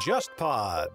JustPod，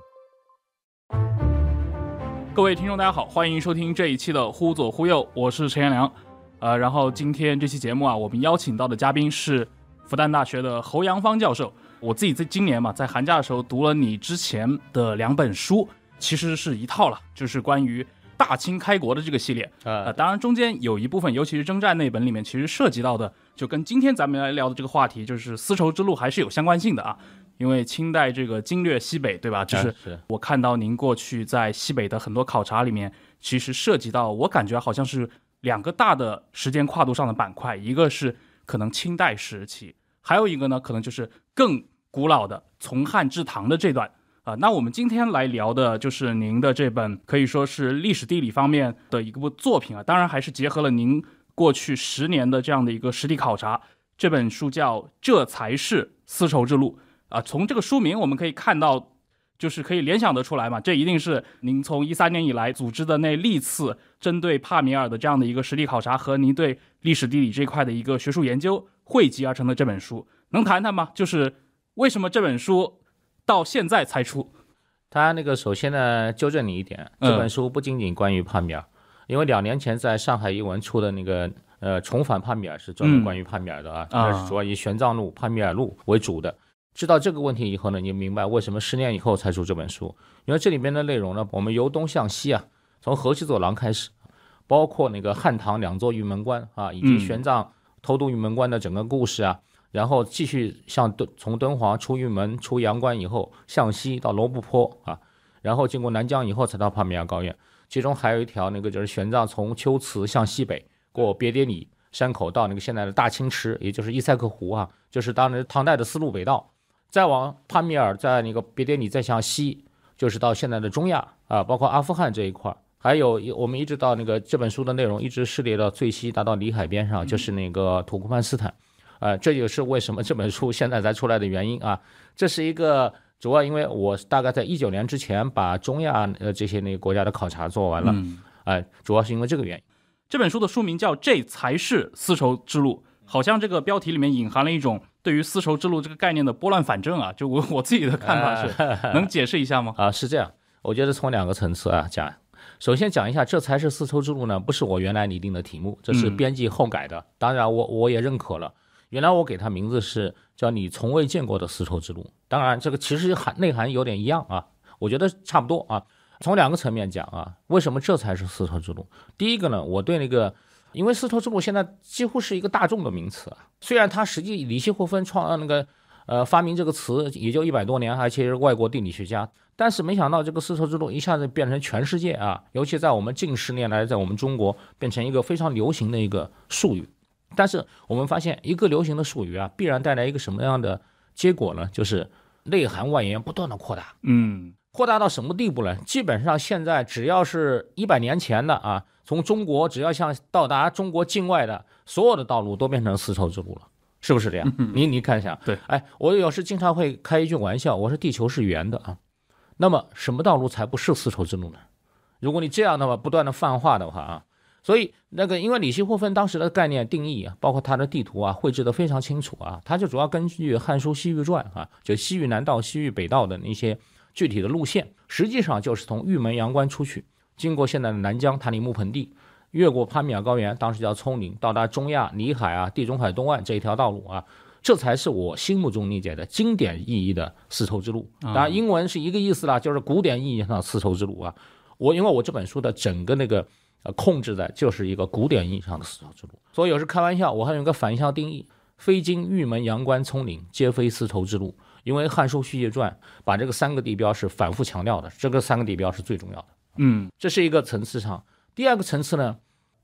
各位听众大家好，欢迎收听这一期的《忽左忽右》，我是陈彦良。呃，然后今天这期节目啊，我们邀请到的嘉宾是复旦大学的侯阳芳教授。我自己在今年嘛，在寒假的时候读了你之前的两本书，其实是一套了，就是关于大清开国的这个系列。呃，当然中间有一部分，尤其是征战那本里面，其实涉及到的。就跟今天咱们来聊的这个话题，就是丝绸之路还是有相关性的啊，因为清代这个经略西北，对吧？就是我看到您过去在西北的很多考察里面，其实涉及到，我感觉好像是两个大的时间跨度上的板块，一个是可能清代时期，还有一个呢，可能就是更古老的从汉至唐的这段啊。那我们今天来聊的就是您的这本可以说是历史地理方面的一部作品啊，当然还是结合了您。过去十年的这样的一个实地考察，这本书叫《这才是丝绸之路》啊。从这个书名我们可以看到，就是可以联想得出来嘛，这一定是您从一三年以来组织的那历次针对帕米尔的这样的一个实地考察和您对历史地理这块的一个学术研究汇集而成的这本书。能谈谈吗？就是为什么这本书到现在才出？他那个首先呢，纠正你一点，这本书不仅仅关于帕米尔。因为两年前在上海译文出的那个呃《重返帕米尔》是专门关于帕米尔的啊，那是主要以《玄奘路》《帕米尔路》为主的。知道这个问题以后呢，你明白为什么十年以后才出这本书？因为这里面的内容呢，我们由东向西啊，从河西走廊开始，包括那个汉唐两座玉门关啊，以及玄奘偷渡玉门关的整个故事啊，然后继续向敦从敦煌出玉门、出阳关以后，向西到罗布泊啊，然后经过南疆以后才到帕米尔高原。其中还有一条，那个就是玄奘从秋瓷向西北过别迭里山口到那个现在的大青池，也就是伊塞克湖啊，就是当时唐代的丝路北道。再往帕米尔，在那个别迭里再向西，就是到现在的中亚啊，包括阿富汗这一块。还有我们一直到那个这本书的内容，一直涉猎到最西，达到里海边上，就是那个土库曼斯坦。呃，这也是为什么这本书现在才出来的原因啊。这是一个。主要因为我大概在一九年之前把中亚呃这些那个国家的考察做完了，哎，主要是因为这个原因。这本书的书名叫《这才是丝绸之路》，好像这个标题里面隐含了一种对于丝绸之路这个概念的拨乱反正啊。就我我自己的 看法是，能解释一下吗？啊，是这样，我觉得从两个层次啊讲。首先讲一下，这才是丝绸之路呢，不是我原来拟定的题目，这是编辑后改的，当然我我也认可了。原来我给它名字是叫你从未见过的丝绸之路，当然这个其实含内涵有点一样啊，我觉得差不多啊。从两个层面讲啊，为什么这才是丝绸之路？第一个呢，我对那个，因为丝绸之路现在几乎是一个大众的名词啊，虽然它实际李希霍芬创那个呃发明这个词也就一百多年，而且是外国地理学家，但是没想到这个丝绸之路一下子变成全世界啊，尤其在我们近十年来，在我们中国变成一个非常流行的一个术语。但是我们发现一个流行的术语啊，必然带来一个什么样的结果呢？就是内涵外延不断的扩大。嗯，扩大到什么地步呢？基本上现在只要是一百年前的啊，从中国只要像到达中国境外的所有的道路都变成丝绸之路了，是不是这样？你你看一下。对，哎，我有时经常会开一句玩笑，我说地球是圆的啊，那么什么道路才不是丝绸之路呢？如果你这样的话不断的泛化的话啊。所以，那个因为李希霍芬当时的概念定义，啊，包括他的地图啊，绘制的非常清楚啊，他就主要根据《汉书西域传》啊，就西域南道、西域北道的那些具体的路线，实际上就是从玉门阳关出去，经过现在的南疆塔里木盆地，越过帕米尔高原，当时叫葱岭，到达中亚里海啊、地中海东岸这一条道路啊，这才是我心目中理解的经典意义的丝绸之路。当然，英文是一个意思啦，就是古典意义上丝绸之路啊。我因为我这本书的整个那个。呃，控制的就是一个古典意义上的丝绸之路。所以有时开玩笑，我还有一个反向定义：非经玉门、阳关、葱岭，皆非丝绸之路。因为《汉书·续域传》把这个三个地标是反复强调的，这个三个地标是最重要的。嗯，这是一个层次上。第二个层次呢，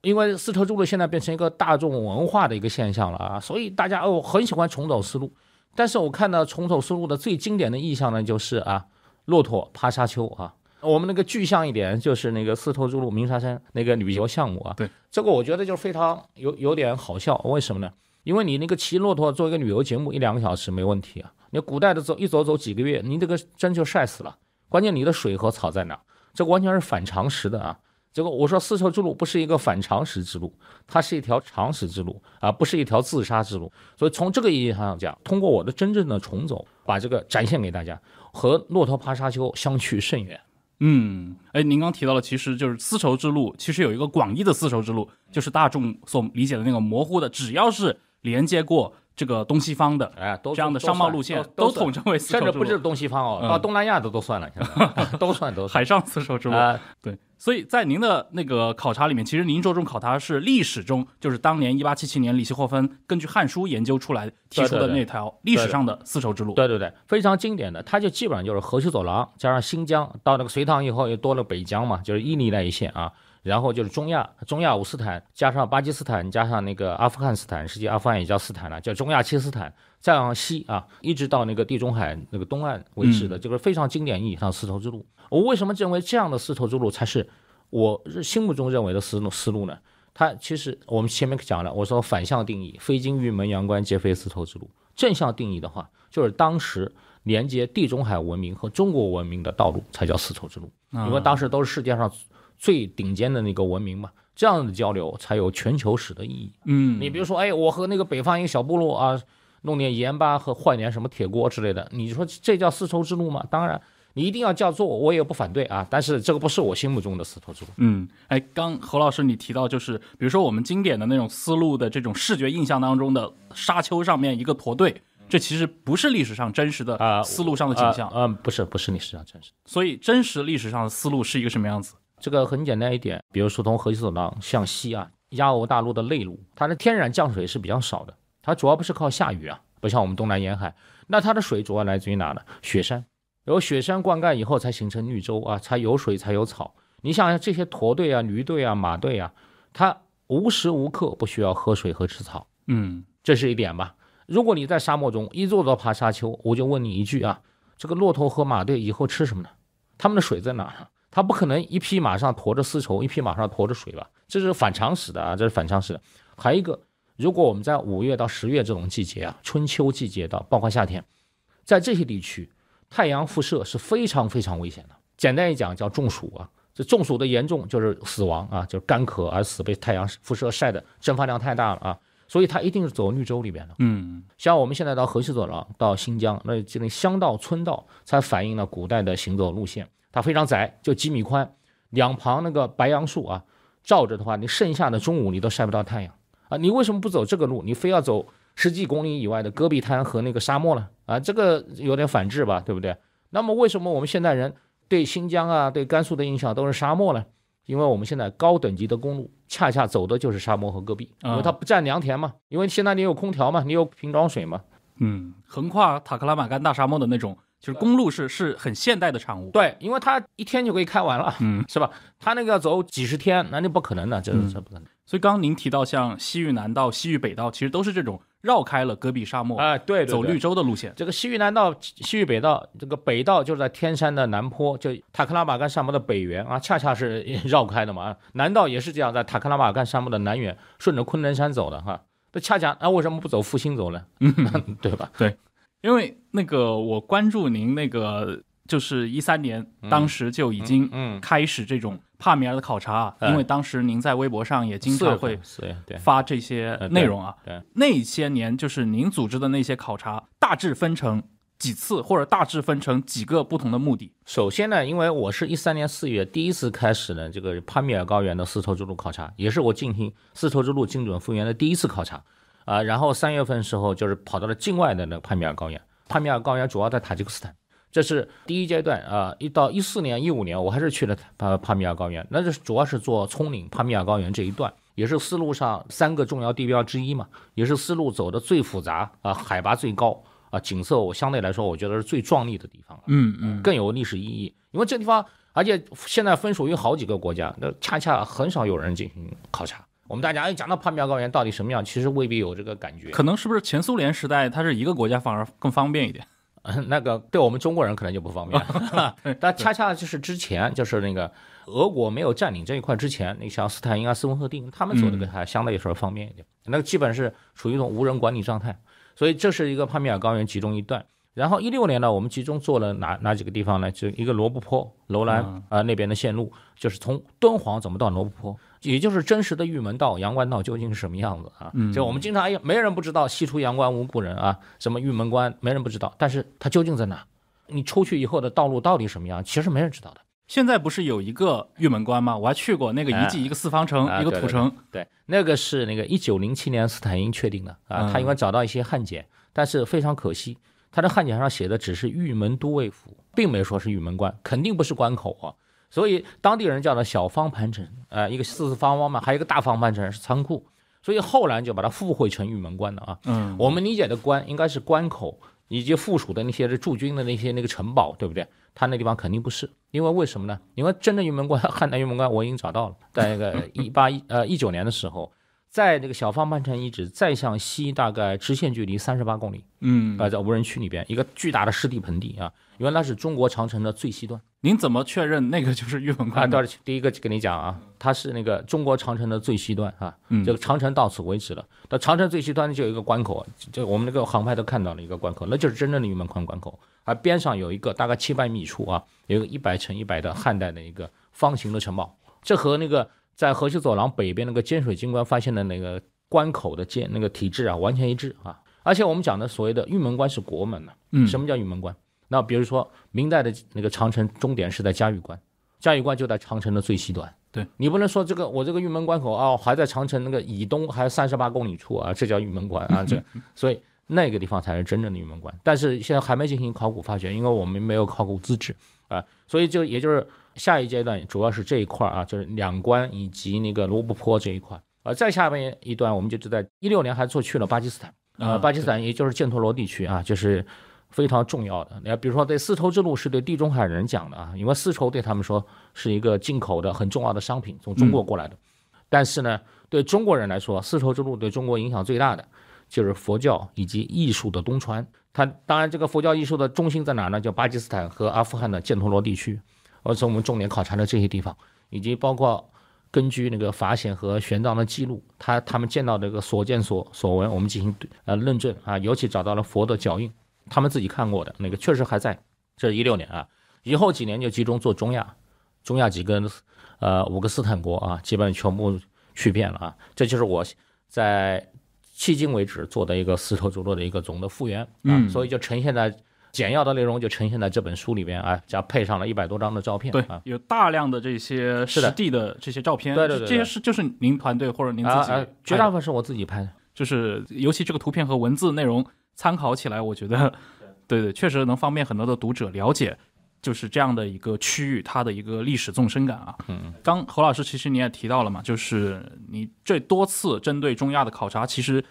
因为丝绸之路现在变成一个大众文化的一个现象了啊，所以大家哦，很喜欢重走丝路。但是我看到重走丝路的最经典的意象呢，就是啊，骆驼爬沙丘啊。我们那个具象一点，就是那个丝绸之路鸣沙山那个旅游项目啊。对，这个我觉得就非常有有点好笑。为什么呢？因为你那个骑骆驼做一个旅游节目，一两个小时没问题啊。你古代的走一走走几个月，你这个真就晒死了。关键你的水和草在哪？这完全是反常识的啊。结果我说丝绸之路不是一个反常识之路，它是一条常识之路啊，不是一条自杀之路。所以从这个意义上讲，通过我的真正的重走，把这个展现给大家，和骆驼爬沙丘相去甚远。嗯，哎，您刚提到的其实就是丝绸之路，其实有一个广义的丝绸之路，就是大众所理解的那个模糊的，只要是连接过。这个东西方的，哎，这样的商贸路线都统称为，甚至不是东西方哦，到东南亚的都算了，都算都算海上丝绸之路对，所以在您的那个考察里面，其实您着重考察是历史中，就是当年一八七七年李希霍芬根据《汉书》研究出来提出的那条历史上的丝绸之路，对对对，非常经典的，它就基本上就是河西走廊加上新疆，到那个隋唐以后又多了北疆嘛，就是伊犁那一线啊。然后就是中亚，中亚乌斯坦加上巴基斯坦，加上那个阿富汗斯坦，实际阿富汗也叫斯坦了，叫中亚切斯坦。再往西啊，一直到那个地中海那个东岸为止的，这个非常经典意义上丝绸之路。我为什么认为这样的丝绸之路才是我心目中认为的丝丝路呢？它其实我们前面讲了，我说反向定义，非经玉门、阳关，皆非丝绸之路。正向定义的话，就是当时连接地中海文明和中国文明的道路才叫丝绸之路，因为当时都是世界上。最顶尖的那个文明嘛，这样的交流才有全球史的意义。嗯，你比如说，哎，我和那个北方一个小部落啊，弄点盐巴和换点什么铁锅之类的，你说这叫丝绸之路吗？当然，你一定要叫做我也不反对啊，但是这个不是我心目中的丝绸之路。嗯，哎，刚何老师你提到就是，比如说我们经典的那种丝路的这种视觉印象当中的沙丘上面一个驼队，这其实不是历史上真实的啊，丝路上的景象。嗯，不是，不是历史上真实。所以真实历史上的丝路是一个什么样子？这个很简单一点，比如说从河西走廊向西啊，亚欧大陆的内陆，它的天然降水是比较少的，它主要不是靠下雨啊，不像我们东南沿海。那它的水主要来自于哪呢？雪山，有雪山灌溉以后才形成绿洲啊，才有水才有草。你想想这些驼队啊、驴队啊、马队啊，它无时无刻不需要喝水和吃草。嗯，这是一点吧。如果你在沙漠中一座座爬沙丘，我就问你一句啊，这个骆驼和马队以后吃什么呢？他们的水在哪？他不可能一匹马上驮着丝绸，一匹马上驮着水吧？这是反常识的啊！这是反常识的。还有一个，如果我们在五月到十月这种季节啊，春秋季节到，包括夏天，在这些地区，太阳辐射是非常非常危险的。简单一讲叫中暑啊，这中暑的严重就是死亡啊，就是干渴而死，被太阳辐射晒的蒸发量太大了啊，所以它一定是走绿洲里边的。嗯，像我们现在到河西走廊到新疆，那这种乡道村道才反映了古代的行走路线。它非常窄，就几米宽，两旁那个白杨树啊，照着的话，你剩下的中午你都晒不到太阳啊！你为什么不走这个路，你非要走十几公里以外的戈壁滩和那个沙漠呢？啊，这个有点反制吧，对不对？那么为什么我们现代人对新疆啊、对甘肃的印象都是沙漠呢？因为我们现在高等级的公路恰恰走的就是沙漠和戈壁，因为它不占良田嘛。因为现在你有空调嘛，你有瓶装水嘛。嗯，横跨塔克拉玛干大沙漠的那种。就是公路是是很现代的产物，对，因为它一天就可以开完了，嗯，是吧？它那个要走几十天，那就不可能的，这这不可能。所以刚刚您提到像西域南道、西域北道，其实都是这种绕开了戈壁沙漠，哎，对，走绿洲的路线。这个西域南道、西域北道，这个北道就是在天山的南坡，就塔克拉玛干沙漠的北缘啊，恰恰是 绕开的嘛。南道也是这样，在塔克拉玛干沙漠的南缘，顺着昆仑山走的哈。那恰恰啊，为什么不走复兴走呢？对吧？对。因为那个，我关注您那个，就是一三年，当时就已经开始这种帕米尔的考察啊。因为当时您在微博上也经常会发这些内容啊。那些年，就是您组织的那些考察，大致分成几次，或者大致分成几个不同的目的。首先呢，因为我是一三年四月第一次开始的这个帕米尔高原的丝绸之路考察，也是我进行丝绸之路精准复原的第一次考察。啊，然后三月份时候就是跑到了境外的那个帕米尔高原，帕米尔高原主要在塔吉克斯坦，这是第一阶段啊。一到一四年、一五年，我还是去了帕帕米尔高原，那就是主要是做葱岭帕米尔高原这一段，也是丝路上三个重要地标之一嘛，也是丝路走的最复杂啊，海拔最高啊，景色我相对来说我觉得是最壮丽的地方。嗯嗯，更有历史意义，因为这地方而且现在分属于好几个国家，那恰恰很少有人进行考察。我们大家一讲到帕米尔高原到底什么样，其实未必有这个感觉。可能是不是前苏联时代，它是一个国家，反而更方便一点。那个对我们中国人可能就不方便。但恰恰就是之前，就是那个俄国没有占领这一块之前，那像斯坦因啊、斯文赫定他们走的还相对来说方便一点。那个基本是处于一种无人管理状态，所以这是一个帕米尔高原集中一段。然后一六年呢，我们集中做了哪哪几个地方呢？就一个罗布泊、楼兰啊那边的线路，就是从敦煌怎么到罗布泊，也就是真实的玉门道、阳关道究竟是什么样子啊？就我们经常没人不知道“西出阳关无故人”啊，什么玉门关，没人不知道，但是它究竟在哪？你出去以后的道路到底什么样？其实没人知道的。现在不是有一个玉门关吗？我还去过那个遗迹，一个四方城，一个土城。对，那个是那个一九零七年斯坦因确定的啊，他因为找到一些汉简，但是非常可惜。它的汉简上写的只是玉门都尉府，并没说是玉门关，肯定不是关口啊。所以当地人叫它小方盘城，呃，一个四四方方嘛，还有一个大方盘城是仓库。所以后来就把它附会成玉门关了啊。嗯，我们理解的关应该是关口以及附属的那些驻军的那些那个城堡，对不对？它那地方肯定不是，因为为什么呢？因为真的玉门关，汉代玉门关我已经找到了，在那个一八一呃一九年的时候。在那个小方盘城遗址，再向西大概直线距离三十八公里，嗯，啊，在无人区里边，一个巨大的湿地盆地啊，原来是中国长城的最西端。您怎么确认那个就是玉门关？啊，对第一个跟你讲啊，它是那个中国长城的最西端啊，这个长城到此为止了。那长城最西端就有一个关口，就我们那个航拍都看到了一个关口，那就是真正的玉门关关口。啊，边上有一个大概七百米处啊，有一百乘一百的汉代的一个方形的城堡，这和那个。在河西走廊北边那个监水金关发现的那个关口的监那个体制啊，完全一致啊！而且我们讲的所谓的玉门关是国门呢。嗯，什么叫玉门关？那比如说明代的那个长城终点是在嘉峪关，嘉峪关就在长城的最西端。对，你不能说这个我这个玉门关口哦，还在长城那个以东还三十八公里处啊，这叫玉门关啊，这所以那个地方才是真正的玉门关。但是现在还没进行考古发掘，因为我们没有考古资质啊，所以就也就是。下一阶段主要是这一块啊，就是两关以及那个罗布泊这一块。呃，再下面一段，我们就在一六年还做去了巴基斯坦。呃，巴基斯坦也就是犍陀罗地区啊，就是非常重要的。你要比如说对丝绸之路是对地中海人讲的啊，因为丝绸对他们说是一个进口的很重要的商品，从中国过来的。但是呢，对中国人来说，丝绸之路对中国影响最大的就是佛教以及艺术的东传。它当然，这个佛教艺术的中心在哪儿呢？叫巴基斯坦和阿富汗的犍陀罗地区。而且我们重点考察的这些地方，以及包括根据那个法显和玄奘的记录，他他们见到这个所见所所闻，我们进行呃论证啊，尤其找到了佛的脚印，他们自己看过的那个确实还在。这是一六年啊，以后几年就集中做中亚，中亚几个呃，五个斯坦国啊，基本全部去遍了啊。这就是我在迄今为止做的一个丝绸之路的一个总的复原啊，所以就呈现在。简要的内容就呈现在这本书里边啊，加配上了一百多张的照片，对啊，有大量的这些实地的这些照片，对对对，这些是就是您团队或者您自己，绝大部分是我自己拍的，就是尤其这个图片和文字内容参考起来，我觉得，对对，确实能方便很多的读者了解，就是这样的一个区域它的一个历史纵深感啊。嗯，刚侯老师其实你也提到了嘛，就是你这多次针对中亚的考察，其实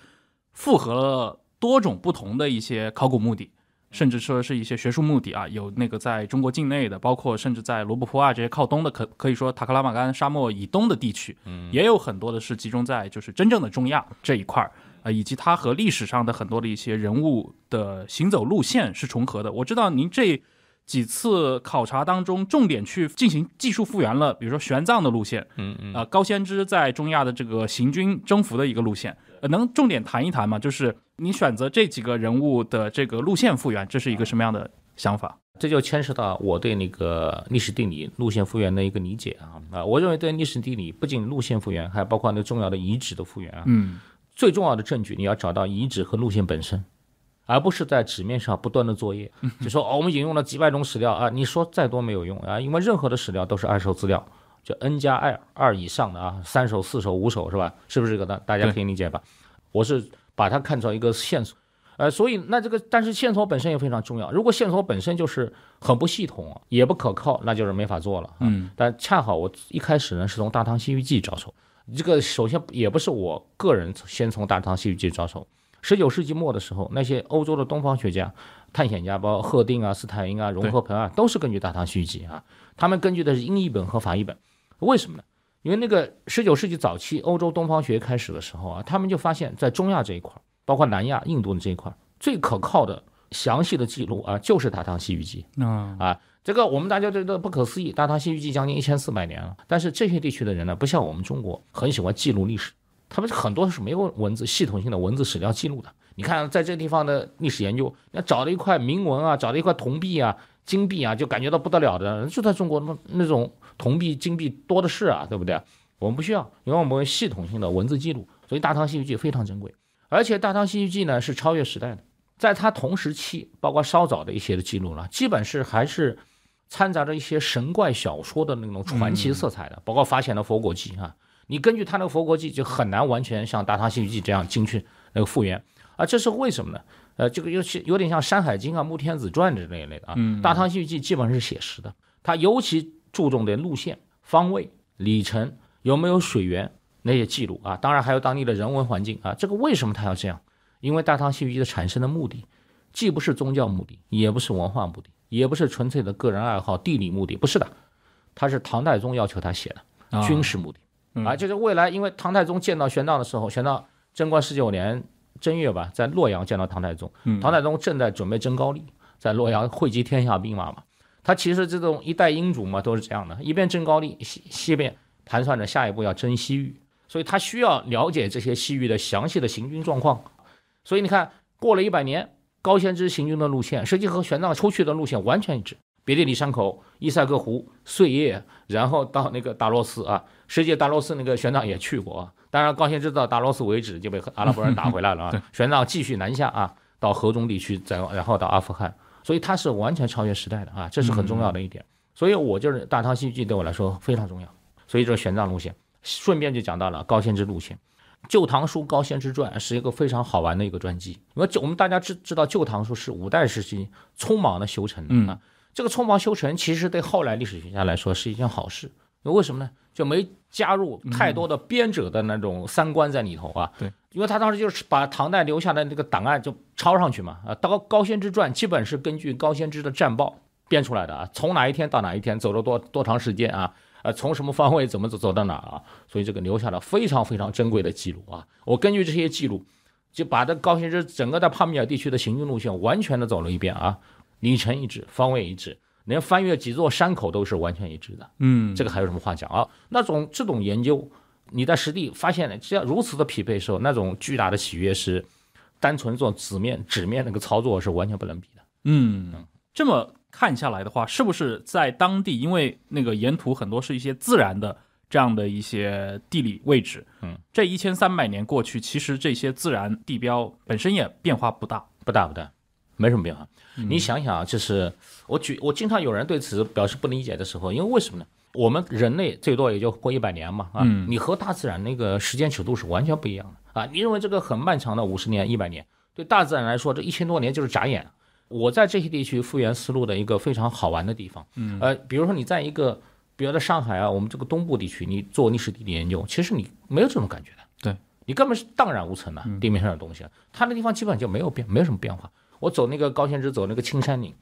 复合了多种不同的一些考古目的。甚至说是一些学术目的啊，有那个在中国境内的，包括甚至在罗布泊啊这些靠东的，可可以说塔克拉玛干沙漠以东的地区，也有很多的是集中在就是真正的中亚这一块儿啊，以及它和历史上的很多的一些人物的行走路线是重合的。我知道您这几次考察当中，重点去进行技术复原了，比如说玄奘的路线，嗯嗯，啊高仙芝在中亚的这个行军征服的一个路线。呃，能重点谈一谈吗？就是你选择这几个人物的这个路线复原，这是一个什么样的想法？这就牵涉到我对那个历史地理路线复原的一个理解啊啊！我认为对历史地理不仅路线复原，还包括那重要的遗址的复原啊。嗯，最重要的证据你要找到遗址和路线本身，而不是在纸面上不断的作业。就说哦，我们引用了几百种史料啊，你说再多没有用啊，因为任何的史料都是二手资料。就 n 加二二以上的啊，三首、四首、五首是吧？是不是这个呢？大家可以理解吧？我是把它看成一个线索，呃，所以那这个但是线索本身也非常重要。如果线索本身就是很不系统也不可靠，那就是没法做了。嗯，但恰好我一开始呢是从《大唐西域记》着手。这个首先也不是我个人先从《大唐西域记》着手。十九世纪末的时候，那些欧洲的东方学家、探险家，包括赫定啊、斯坦因啊、荣和鹏啊，都是根据《大唐西域记》啊，他们根据的是英译本和法译本。为什么呢？因为那个十九世纪早期，欧洲东方学开始的时候啊，他们就发现，在中亚这一块儿，包括南亚、印度的这一块儿，最可靠的、详细的记录啊，就是《大唐西域记》啊。啊，这个我们大家觉得不可思议，《大唐西域记》将近一千四百年了。但是这些地区的人呢，不像我们中国很喜欢记录历史，他们很多是没有文字系统性的文字史料记录的。你看，在这地方的历史研究，那找了一块铭文啊，找了一块铜币啊、金币啊，就感觉到不得了的，就在中国那那种。铜币、金币多的是啊，对不对？我们不需要，因为我们系统性的文字记录，所以《大唐西域记》非常珍贵。而且，《大唐西域记》呢是超越时代的，在它同时期，包括稍早的一些的记录呢，基本是还是掺杂着一些神怪小说的那种传奇色彩的，包括发现的《佛国记》啊。你根据它那个《佛国记》，就很难完全像《大唐西域记》这样精确那个复原啊。这是为什么呢？呃，这个尤其有点像《山海经》啊、《穆天子传》之类的啊。《大唐西域记》基本上是写实的，它尤其。注重的路线、方位、里程有没有水源那些记录啊？当然还有当地的人文环境啊。这个为什么他要这样？因为《大唐西域记》的产生的目的，既不是宗教目的，也不是文化目的，也不是纯粹的个人爱好、地理目的，不是的，它是唐太宗要求他写的军事目的。啊，就是未来，因为唐太宗见到玄奘的时候，玄奘贞观十九年正月吧，在洛阳见到唐太宗，唐太宗正在准备征高丽，在洛阳汇集天下兵马嘛。他其实这种一代英主嘛，都是这样的，一边争高丽，西西边盘算着下一步要争西域，所以他需要了解这些西域的详细的行军状况。所以你看，过了一百年，高仙芝行军的路线，实际和玄奘出去的路线完全一致：别地里山口、伊塞克湖、碎叶，然后到那个达罗斯啊。实际达罗斯那个玄奘也去过，当然高仙芝到达罗斯为止就被阿拉伯人打回来了啊。玄奘继续南下啊，到河中地区，再然后到阿富汗。所以它是完全超越时代的啊，这是很重要的一点。所以，我就是大唐西域记》对我来说非常重要。所以，这玄奘路线，顺便就讲到了高仙芝路线，《旧唐书》高仙芝传是一个非常好玩的一个传记。我，我们大家知知道，《旧唐书》是五代时期匆忙的修成的啊。这个匆忙修成，其实对后来历史学家来说是一件好事。为什么呢？就没加入太多的编者的那种三观在里头啊。对。因为他当时就是把唐代留下的那个档案就抄上去嘛，啊，到高高仙芝传基本是根据高仙芝的战报编出来的啊，从哪一天到哪一天走了多多长时间啊，呃，从什么方位怎么走走到哪儿啊，所以这个留下了非常非常珍贵的记录啊。我根据这些记录，就把这高仙芝整个在帕米尔地区的行军路线完全的走了一遍啊，里程一致，方位一致，连翻越几座山口都是完全一致的。嗯，这个还有什么话讲啊？那种这种研究。你在实地发现了这样如此的匹配时候，那种巨大的喜悦是单纯做纸面纸面那个操作是完全不能比的。嗯，这么看下来的话，是不是在当地，因为那个沿途很多是一些自然的这样的一些地理位置？嗯，这一千三百年过去，其实这些自然地标本身也变化不大，不大不大，没什么变化。你想想啊，就是我举，我经常有人对此表示不理解的时候，因为为什么呢？我们人类最多也就活一百年嘛，啊，你和大自然那个时间尺度是完全不一样的啊。你认为这个很漫长的五十年、一百年，对大自然来说，这一千多年就是眨眼。我在这些地区复原思路的一个非常好玩的地方，嗯，呃，比如说你在一个，比如在上海啊，我们这个东部地区，你做历史地理研究，其实你没有这种感觉的，对你根本是荡然无存的。地面上的东西，它那地方基本就没有变，没有什么变化。我走那个高仙芝走那个青山岭。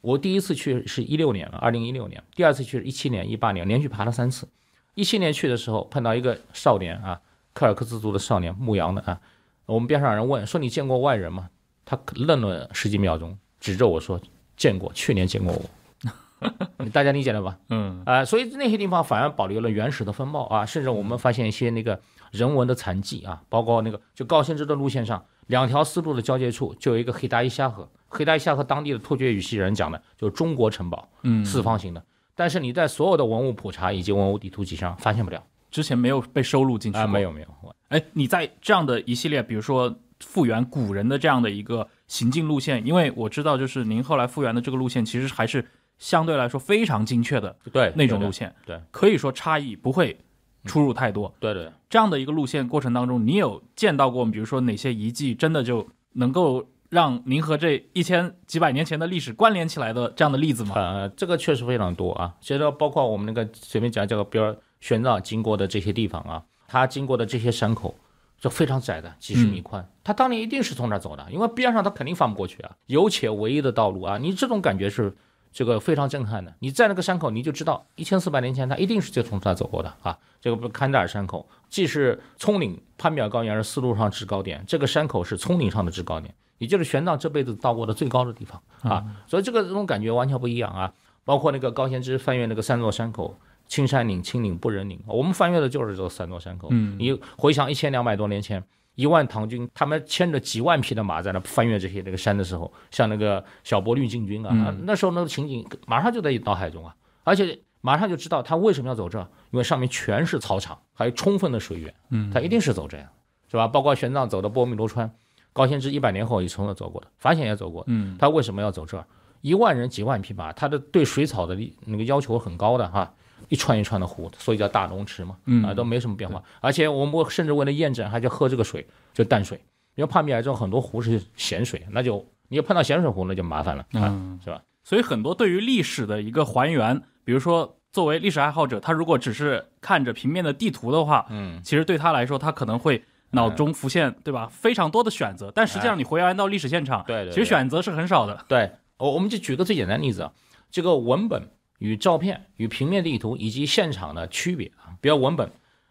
我第一次去是一六年了，二零一六年；第二次去是一七年、一八年，连续爬了三次。一七年去的时候碰到一个少年啊，柯尔克孜族的少年，牧羊的啊。我们边上人问说：“你见过外人吗？”他愣了十几秒钟，指着我说：“见过，去年见过我。”大家理解了吧？嗯啊，所以那些地方反而保留了原始的风貌啊，甚至我们发现一些那个人文的残迹啊，包括那个就高先知的路线上，两条丝路的交界处就有一个黑达伊夏河。黑大夏和当地的突厥语系人讲的，就是中国城堡，嗯，四方形的。但是你在所有的文物普查以及文物地图集上发现不了，之前没有被收录进去。没有没有。哎，你在这样的一系列，比如说复原古人的这样的一个行进路线，因为我知道，就是您后来复原的这个路线，其实还是相对来说非常精确的，对那种路线，对，可以说差异不会出入太多。对对。这样的一个路线过程当中，你有见到过，比如说哪些遗迹真的就能够？让您和这一千几百年前的历史关联起来的这样的例子吗？呃，这个确实非常多啊。其实包括我们那个前面讲这个如玄奘经过的这些地方啊，他经过的这些山口就非常窄的，几十米宽。他当年一定是从这儿走的，因为边上他肯定翻不过去啊。有且唯一的道路啊，你这种感觉是这个非常震撼的。你在那个山口，你就知道一千四百年前他一定是就从这儿走过的啊。这个不堪达尔山口既是葱岭攀表高原，是丝路上制高点，这个山口是葱岭上的制高点。也就是玄奘这辈子到过的最高的地方啊，所以这个这种感觉完全不一样啊。包括那个高仙芝翻越那个三座山口，青山岭、青岭不人岭，我们翻越的就是这三座山口。你回想一千两百多年前，一万唐军他们牵着几万匹的马在那翻越这些那个山的时候，像那个小勃绿进军啊，那时候那个情景马上就在你脑海中啊，而且马上就知道他为什么要走这，因为上面全是草场，还有充分的水源，他一定是走这样，是吧？包括玄奘走的波密罗川。高先知一百年后也从那走过的，法显也走过，嗯，他为什么要走这儿？一万人几万匹马，他的对水草的那个要求很高的哈，一串一串的湖，所以叫大龙池嘛，啊，都没什么变化。而且我们甚至为了验证，还就喝这个水，就淡水。因为帕米尔这很多湖是咸水，那就你要碰到咸水湖那就麻烦了，啊，是吧？所以很多对于历史的一个还原，比如说作为历史爱好者，他如果只是看着平面的地图的话，嗯，其实对他来说，他可能会。脑中浮现，对吧？非常多的选择，但实际上你回来到历史现场，对对，其实选择是很少的。对，我我们就举个最简单例子啊，这个文本与照片与平面地图以及现场的区别啊，比如文本，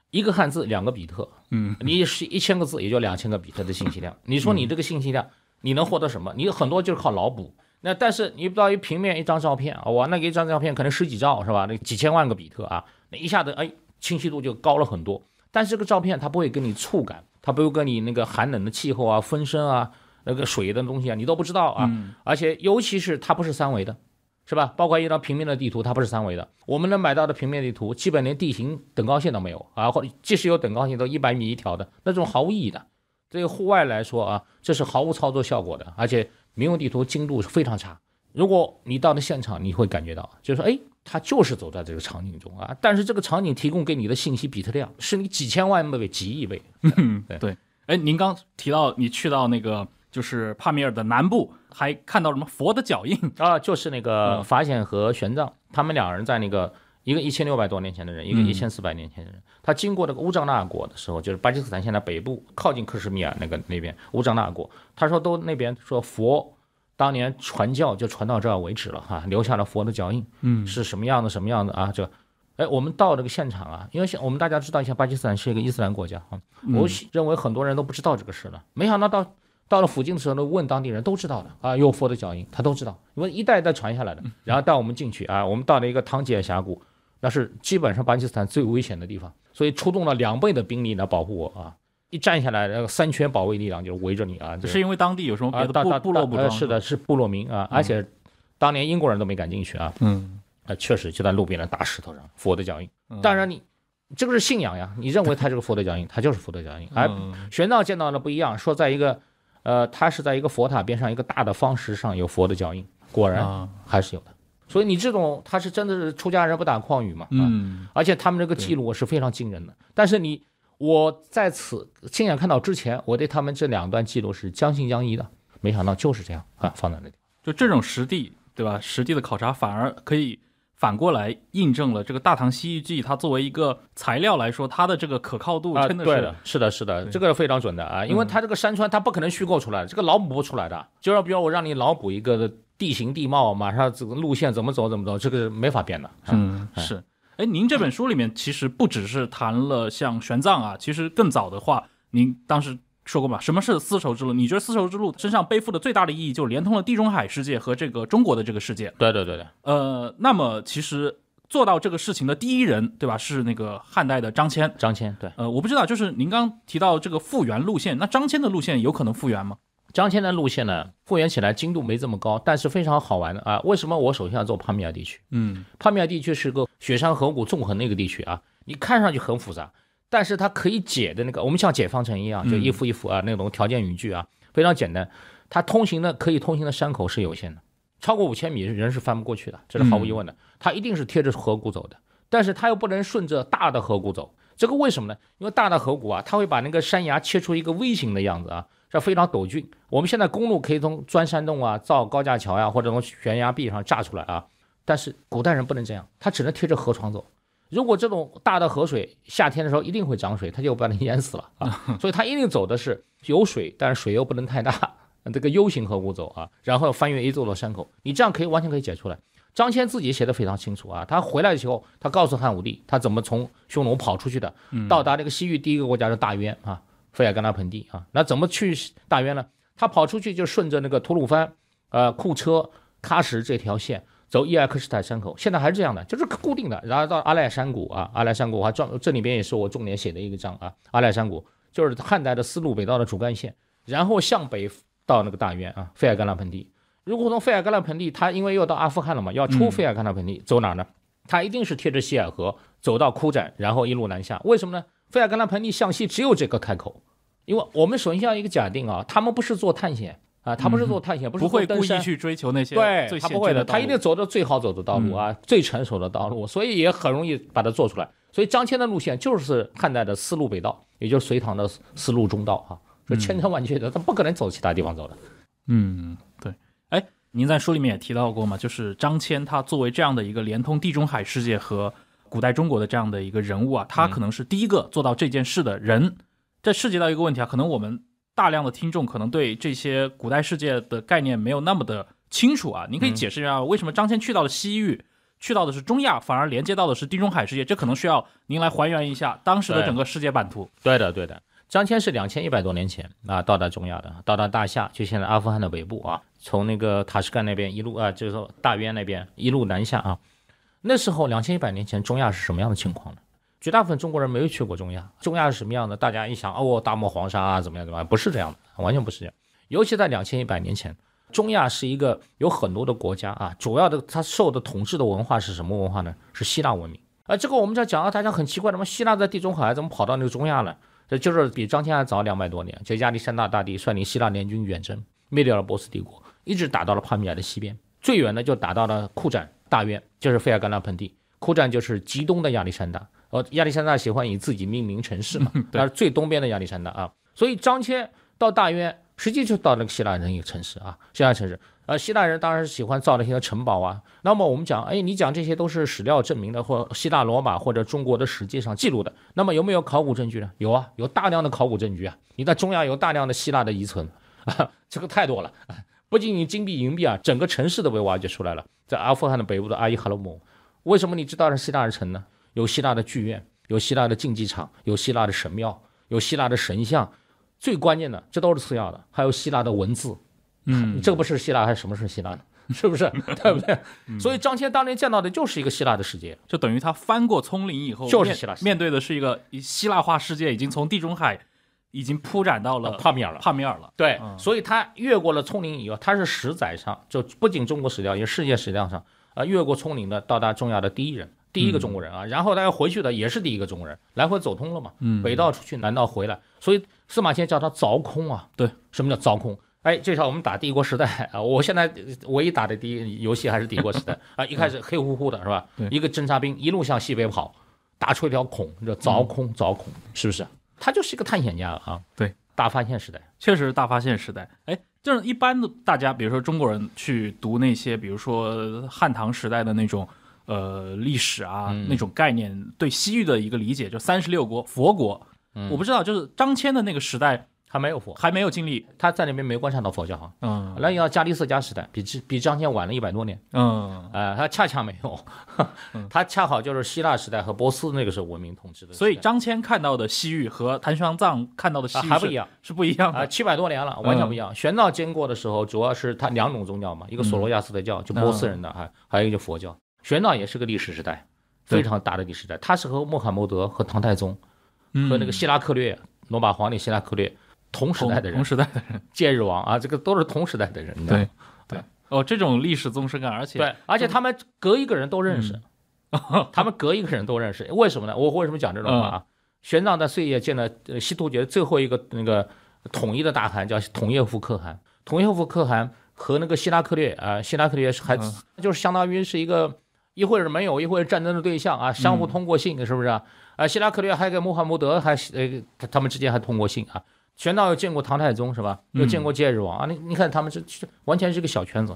一个汉字两个比特，嗯，你是一千个字也就两千个比特的信息量。你说你这个信息量，你能获得什么？你很多就是靠脑补。那但是你不知道一平面一张照片啊，哇，那一张照片可能十几兆是吧？那几千万个比特啊，那一下子哎，清晰度就高了很多。但是这个照片它不会跟你触感，它不会跟你那个寒冷的气候啊、风声啊、那个水的东西啊，你都不知道啊。而且尤其是它不是三维的，是吧？包括一张平面的地图，它不是三维的。我们能买到的平面地图，基本连地形等高线都没有啊，或即使有等高线，都一百米一条的那种，毫无意义的。对户外来说啊，这是毫无操作效果的，而且民用地图精度是非常差。如果你到了现场，你会感觉到，就是说，哎，他就是走在这个场景中啊，但是这个场景提供给你的信息比特量是你几千万倍、几亿倍。对，哎，您刚提到你去到那个就是帕米尔的南部，还看到什么佛的脚印啊？就是那个法显和玄奘他们两人在那个一个一千六百多年前的人，一个一千四百年前的人，他经过那个乌藏那国的时候，就是巴基斯坦现在北部靠近克什米尔那个那边乌藏那国，他说都那边说佛。当年传教就传到这儿为止了哈，留下了佛的脚印，嗯，是什么样的？什么样的啊？这，哎，我们到这个现场啊，因为现我们大家知道一下，巴基斯坦是一个伊斯兰国家哈，我认为很多人都不知道这个事了。没想到到到了附近的时候，呢，问当地人都知道的啊，有佛的脚印，他都知道，因为一代一代传下来的。然后带我们进去啊，我们到了一个唐吉尔峡谷，那是基本上巴基斯坦最危险的地方，所以出动了两倍的兵力来保护我啊。一站下来，那个三圈保卫力量就围着你啊！是因为当地有什么别的部落？是的，是部落民啊！而且当年英国人都没敢进去啊！嗯，啊，确实就在路边的大石头上，佛的脚印。当然，你这个是信仰呀，你认为他这个佛的脚印，他就是佛的脚印。哎，玄奘见到的不一样，说在一个，呃，他是在一个佛塔边上一个大的方石上有佛的脚印，果然还是有的。所以你这种，他是真的是出家人不打诳语嘛？嗯，而且他们这个记录是非常惊人的。但是你。我在此亲眼看到之前，我对他们这两段记录是将信将疑的，没想到就是这样啊，放在那里。就这种实地，对吧？实地的考察反而可以反过来印证了这个《大唐西域记》，它作为一个材料来说，它的这个可靠度真的是对的，是的，是的，这个是非常准的啊，因为它这个山川它不可能虚构出来的，这个脑补不出来的。就要比如我让你脑补一个地形地貌，马上这个路线怎么走怎么走，这个没法变的。嗯，是。哎，您这本书里面其实不只是谈了像玄奘啊，其实更早的话，您当时说过嘛，什么是丝绸之路？你觉得丝绸之路身上背负的最大的意义，就连通了地中海世界和这个中国的这个世界。对对对对，呃，那么其实做到这个事情的第一人，对吧？是那个汉代的张骞。张骞，对。呃，我不知道，就是您刚提到这个复原路线，那张骞的路线有可能复原吗？张骞的路线呢，复原起来精度没这么高，但是非常好玩的啊。为什么我首先要做帕米尔地区？嗯，帕米尔地区是个雪山河谷纵横的一个地区啊。你看上去很复杂，但是它可以解的那个，我们像解方程一样，就一幅一幅啊，那种条件语句啊，非常简单。它通行的可以通行的山口是有限的，超过五千米人是翻不过去的，这是毫无疑问的。它一定是贴着河谷走的，但是它又不能顺着大的河谷走，这个为什么呢？因为大的河谷啊，它会把那个山崖切出一个 V 型的样子啊。这非常陡峻。我们现在公路可以从钻山洞啊，造高架桥呀，或者从悬崖壁上炸出来啊。但是古代人不能这样，他只能贴着河床走。如果这种大的河水，夏天的时候一定会涨水，他就把你淹死了啊。所以他一定走的是有水，但是水又不能太大，这个 U 型河谷走啊，然后翻越一座座山口。你这样可以完全可以解出来。张骞自己写的非常清楚啊，他回来的时候，他告诉汉武帝他怎么从匈奴跑出去的，到达这个西域第一个国家是大渊啊。费尔干纳盆地啊，那怎么去大渊呢？他跑出去就顺着那个吐鲁番、呃库车、喀什这条线，走伊尔克什坦山口。现在还是这样的，就是固定的。然后到阿赖山谷啊，阿赖山谷我还专这里边也是我重点写的一个章啊。阿赖山谷就是汉代的丝路北道的主干线，然后向北到那个大渊啊，费尔干纳盆地。如果从费尔干纳盆地，他因为要到阿富汗了嘛，要出费尔干纳盆地，走哪呢？他一定是贴着锡尔河走到库展，然后一路南下。为什么呢？费尔干纳盆地向西只有这个开口。因为我们首先要一个假定啊，他们不是做探险啊，他不是做探险，不是会故意去追求那些，对，他不会的，他一定走的最好走的道路啊，最成熟的道路，所以也很容易把它做出来。所以张骞的路线就是汉代的丝路北道，也就是隋唐的丝路中道啊，这千真万确的，他不可能走其他地方走的。嗯，对。哎，您在书里面也提到过嘛，就是张骞他作为这样的一个连通地中海世界和古代中国的这样的一个人物啊，他可能是第一个做到这件事的人。这涉及到一个问题啊，可能我们大量的听众可能对这些古代世界的概念没有那么的清楚啊。您可以解释一下，为什么张骞去到了西域，去到的是中亚，反而连接到的是地中海世界？这可能需要您来还原一下当时的整个世界版图。对的，对的，张骞是两千一百多年前啊到达中亚的，到达大夏，就现在阿富汗的北部啊，从那个塔什干那边一路啊，就是说大约那边一路南下啊。那时候两千一百年前中亚是什么样的情况呢？绝大部分中国人没有去过中亚，中亚是什么样的？大家一想，哦，大漠黄沙啊，怎么样？怎么样？不是这样的，完全不是这样。尤其在两千一百年前，中亚是一个有很多的国家啊。主要的，它受的统治的文化是什么文化呢？是希腊文明。啊，这个我们要讲到大家很奇怪的嘛，希腊在地中海怎么跑到那个中亚了？这就是比张骞还早两百多年，就亚历山大大帝率领希腊联军远征，灭掉了波斯帝国，一直打到了帕米尔的西边，最远的就打到了库展大院，就是费尔干纳盆地。库盏就是极东的亚历山大。呃，亚历山大喜欢以自己命名城市嘛？那是最东边的亚历山大啊。所以张骞到大渊，实际就到那个希腊人一个城市啊，希腊城市。呃，希腊人当然是喜欢造那些城堡啊。那么我们讲，哎，你讲这些都是史料证明的，或希腊、罗马或者中国的史记上记录的。那么有没有考古证据呢？有啊，有大量的考古证据啊。你在中亚有大量的希腊的遗存啊，这个太多了。不仅你金币、银币啊，整个城市都被挖掘出来了，在阿富汗的北部的阿伊哈勒姆，为什么你知道是希腊人城呢？有希腊的剧院，有希腊的竞技场，有希腊的神庙，有希腊的神像，最关键的，这都是次要的。还有希腊的文字，嗯，这个不是希腊，还是什么是希腊呢？是不是？对不对？所以张骞当年见到的就是一个希腊的世界，就等于他翻过丛林以后，就是希腊面对的是一个希腊化世界，已经从地中海，已经铺展到了帕米尔了。帕米尔了，对。所以他越过了丛林以后，他是史载上就不仅中国史料，也世界史料上，呃，越过丛林的到达重要的第一人。第一个中国人啊，然后他要回去的也是第一个中国人，来回走通了嘛？嗯，北道出去，南道回来，所以司马迁叫他凿空啊。对，什么叫凿空？哎，这少我们打帝国时代 啊，我现在唯一打的第一游戏还是帝国时代 啊，一开始黑乎乎的是吧？一个侦察兵一路向西北跑，打出一条孔，叫凿空，凿孔，是不是？他就是一个探险家啊。对，大发现时代确实是大发现时代。哎，就是一般的大家，比如说中国人去读那些，比如说汉唐时代的那种。呃，历史啊，那种概念对西域的一个理解，就三十六国佛国，我不知道，就是张骞的那个时代还没有佛，还没有经历他在那边没观察到佛教哈。嗯，那要加利色加时代，比比张骞晚了一百多年。嗯，哎，他恰恰没有，他恰好就是希腊时代和波斯那个时候文明统治的，所以张骞看到的西域和谭玄奘看到的西域还不一样，是不一样的。啊，七百多年了，完全不一样。玄奘经过的时候，主要是他两种宗教嘛，一个索罗亚斯的教，就波斯人的还还有一个就佛教。玄奘也是个历史时代，非常大的历史时代。他是和穆罕默德、和唐太宗，和那个希拉克略罗马皇帝希拉克略同时代的人，同时代的人。戒 日王啊，这个都是同时代的人。对对，哦，这种历史纵深感，而且对，而且他们隔一个人都认识，他们隔一个人都认识。为什么呢？我为什么讲这种话？啊？玄奘在岁月见了西突厥最后一个那个统一的大汗，叫统叶夫可汗。统叶夫可汗和那个希拉克略啊，希拉克略还就是相当于是一个。一会儿是没有，一会儿战争的对象啊，相互通过信，是不是啊？啊，希拉克略还给穆罕默德还呃，他们之间还通过信啊。玄奘又见过唐太宗是吧？又见过戒日王啊。你你看，他们这这完全是个小圈子，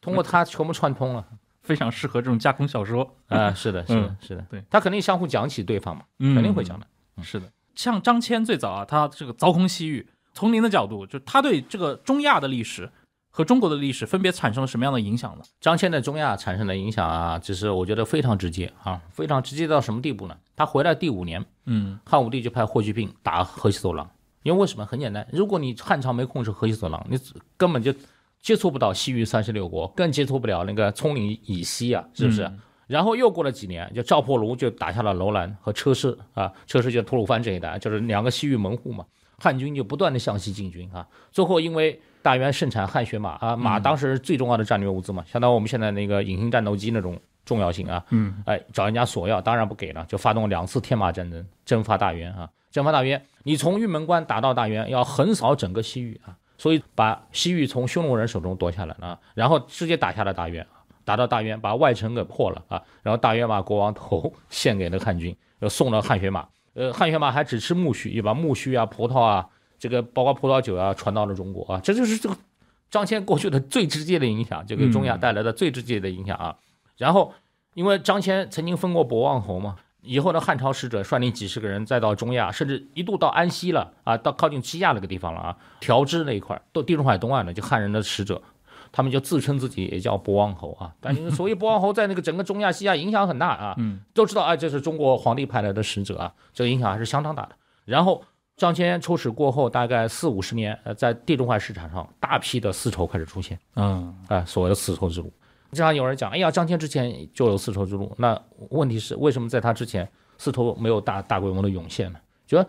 通过他全部串通了，非常适合这种架空小说啊。是的，是的，是的，对，他肯定相互讲起对方嘛，肯定会讲的。是的，像张骞最早啊，他这个凿空西域，从您的角度，就他对这个中亚的历史。和中国的历史分别产生了什么样的影响呢？张骞在中亚产生的影响啊，其是我觉得非常直接啊，非常直接到什么地步呢？他回来第五年，嗯，汉武帝就派霍去病打河西走廊，因为为什么？很简单，如果你汉朝没控制河西走廊，你根本就接触不到西域三十六国，更接触不了那个葱岭以西啊，是不是？然后又过了几年，就赵破奴就打下了楼兰和车师啊，车师就吐鲁番这一带，就是两个西域门户嘛，汉军就不断的向西进军啊，最后因为。大渊盛产汗血马啊，马当时最重要的战略物资嘛，相当于我们现在那个隐形战斗机那种重要性啊。嗯。哎，找人家索要，当然不给了，就发动两次天马战争，征伐大元啊。征伐大元，你从玉门关打到大元，要横扫整个西域啊。所以把西域从匈奴人手中夺下来啊，然后直接打下了大元，打到大元，把外城给破了啊，然后大元把国王头献给了汉军，又送了汗血马。呃，汗血马还只吃苜蓿，又把苜蓿啊、葡萄啊。这个包括葡萄酒啊，传到了中国啊，这就是这个张骞过去的最直接的影响，就给中亚带来的最直接的影响啊。然后，因为张骞曾经封过博望侯嘛，以后的汉朝使者率领几十个人再到中亚，甚至一度到安西了啊，到靠近西亚那个地方了啊，调支那一块，到地中海东岸的，就汉人的使者，他们就自称自己也叫博望侯啊。但是所以博望侯在那个整个中亚西亚影响很大啊，都知道啊，这是中国皇帝派来的使者啊，这个影响还是相当大的。然后。张骞出使过后，大概四五十年，呃，在地中海市场上，大批的丝绸开始出现。嗯，哎，所谓的丝绸之路，经常有人讲，哎呀，张骞之前就有丝绸之路。那问题是，为什么在他之前，丝绸没有大大规模的涌现呢？觉得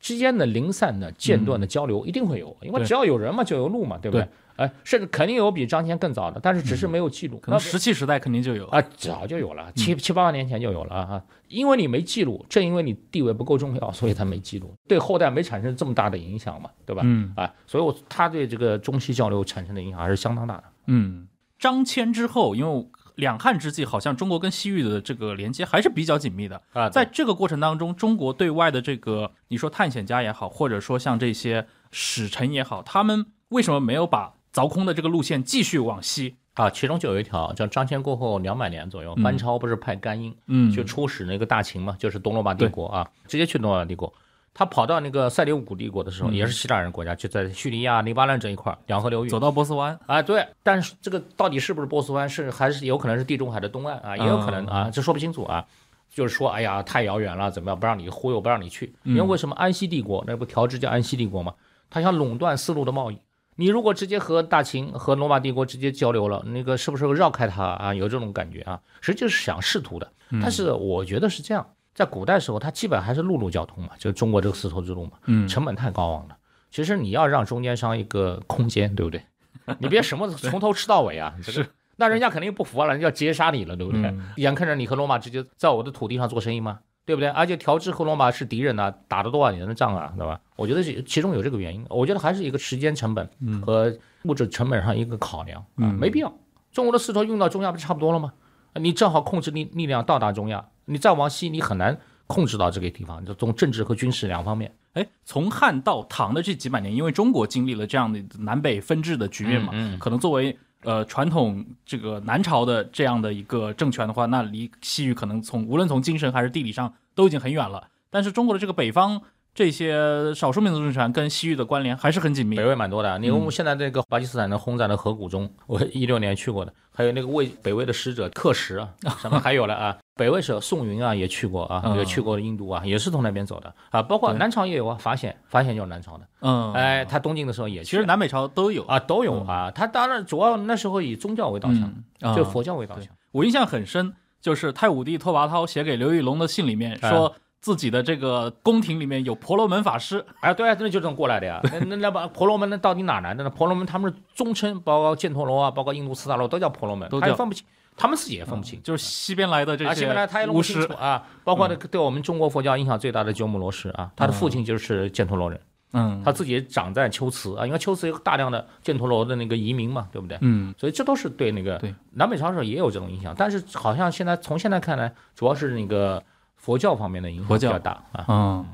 之间的零散的、间断的交流一定会有，因为只要有人嘛，就有路嘛，对不对？哎，甚至肯定有比张骞更早的，但是只是没有记录。可能石器时代肯定就有啊，早就有了，七七八万年前就有了啊。因为你没记录，正因为你地位不够重要，所以他没记录，对后代没产生这么大的影响嘛，对吧？嗯，啊，所以，我他对这个中西交流产生的影响还是相当大的。嗯，张骞之后，因为两汉之际，好像中国跟西域的这个连接还是比较紧密的啊。在这个过程当中，中国对外的这个你说探险家也好，或者说像这些使臣也好，他们为什么没有把凿空的这个路线继续往西啊，其中就有一条叫张骞过后两百年左右，班超不是派甘英，嗯，去出使那个大秦嘛，就是东罗马帝国啊，直接去东罗马帝国。他跑到那个塞琉古帝国的时候，也是希腊人国家，就在叙利亚、黎巴嫩这一块两河流域，走到波斯湾啊，对。但是这个到底是不是波斯湾，是还是有可能是地中海的东岸啊，也有可能啊，这说不清楚啊。就是说，哎呀，太遥远了，怎么样，不让你忽悠，不让你去。因为为什么安息帝国那不调制叫安息帝国嘛？他想垄断丝路的贸易。你如果直接和大秦和罗马帝国直接交流了，那个是不是绕开他啊？有这种感觉啊？实际就是想试图的。但是我觉得是这样，在古代时候，它基本还是陆路交通嘛，就中国这个丝绸之路嘛。成本太高昂了。其实你要让中间商一个空间，对不对？你别什么从头吃到尾啊。是，那人家肯定不服了，人家要截杀你了，对不对？眼看着你和罗马直接在我的土地上做生意吗？对不对？而且调制和罗马是敌人呐，打了多少年的仗啊，对吧？我觉得是其中有这个原因。我觉得还是一个时间成本和物质成本上一个考量啊，没必要。中国的丝绸用到中亚不就差不多了吗？你正好控制力力量到达中亚，你再往西你很难控制到这个地方。就从政治和军事两方面，哎，从汉到唐的这几百年，因为中国经历了这样的南北分治的局面嘛，可能作为。呃，传统这个南朝的这样的一个政权的话，那离西域可能从无论从精神还是地理上都已经很远了。但是中国的这个北方。这些少数民族政权跟西域的关联还是很紧密。北魏蛮多的，你我们现在这个巴基斯坦的轰炸的河谷中，我一六年去过的，还有那个魏北魏的使者刻石什么 还有了啊。北魏是宋云啊也去过啊，也去过印度啊，也是从那边走的啊。包括南朝也有啊，发现发现就是南朝的。嗯，哎，他东晋的时候也其实南北朝都有啊，都有啊。他当然主要那时候以宗教为导向，就佛教为导向。我印象很深，就是太武帝拓跋焘写给刘义龙的信里面说。自己的这个宫廷里面有婆罗门法师，哎，对啊，真的就这么过来的呀？那那把婆罗门那到底哪来的？呢？婆罗门他们是中称，包括犍陀罗啊，包括印度次大陆都叫婆罗门，都也分不清，他们自己也分不清，就是西边来的这些。啊，西边来他也弄不清楚啊。包括对我们中国佛教影响最大的鸠摩罗什啊，他的父亲就是犍陀罗人，嗯，他自己长在秋瓷啊，因为秋瓷有大量的犍陀罗的那个移民嘛，对不对？嗯，所以这都是对那个南北朝时候也有这种影响，但是好像现在从现在看来，主要是那个。佛教方面的影响比较大啊，嗯，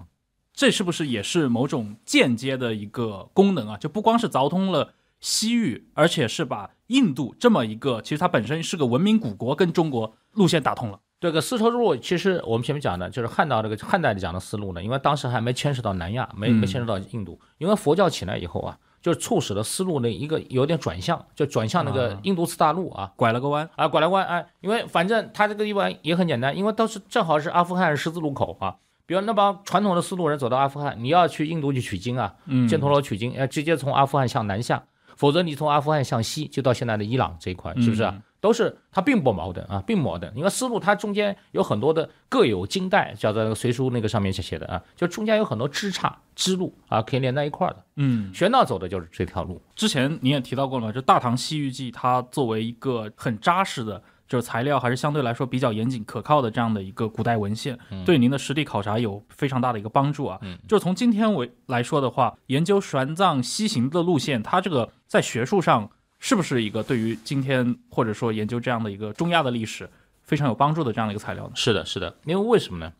这是不是也是某种间接的一个功能啊？就不光是凿通了西域，而且是把印度这么一个，其实它本身是个文明古国，跟中国路线打通了。这个丝绸之路，其实我们前面讲的就是汉到这个汉代讲的丝路呢，因为当时还没牵涉到南亚，没没牵涉到印度，因为佛教起来以后啊。就促使了丝路的一个有点转向，就转向那个印度次大陆啊，拐了个弯啊，拐了弯啊，因为反正它这个地方也很简单，因为都是正好是阿富汗十字路口啊。比如那帮传统的丝路人走到阿富汗，你要去印度去取经啊，嗯，陀罗取经，要直接从阿富汗向南下，否则你从阿富汗向西就到现在的伊朗这一块，是不是？都是它并不矛盾啊，并矛盾。因为丝路它中间有很多的各有经带，叫做《隋书》那个上面写的啊，就中间有很多支杈、支路啊，可以连在一块儿的。嗯，玄奘走的就是这条路。之前您也提到过了，就《大唐西域记》它作为一个很扎实的，就是材料还是相对来说比较严谨可靠的这样的一个古代文献，对您的实地考察有非常大的一个帮助啊。嗯，就从今天为来说的话，研究玄奘西行的路线，它这个在学术上。是不是一个对于今天或者说研究这样的一个中亚的历史非常有帮助的这样的一个材料呢？是的，是的。因为为什么呢？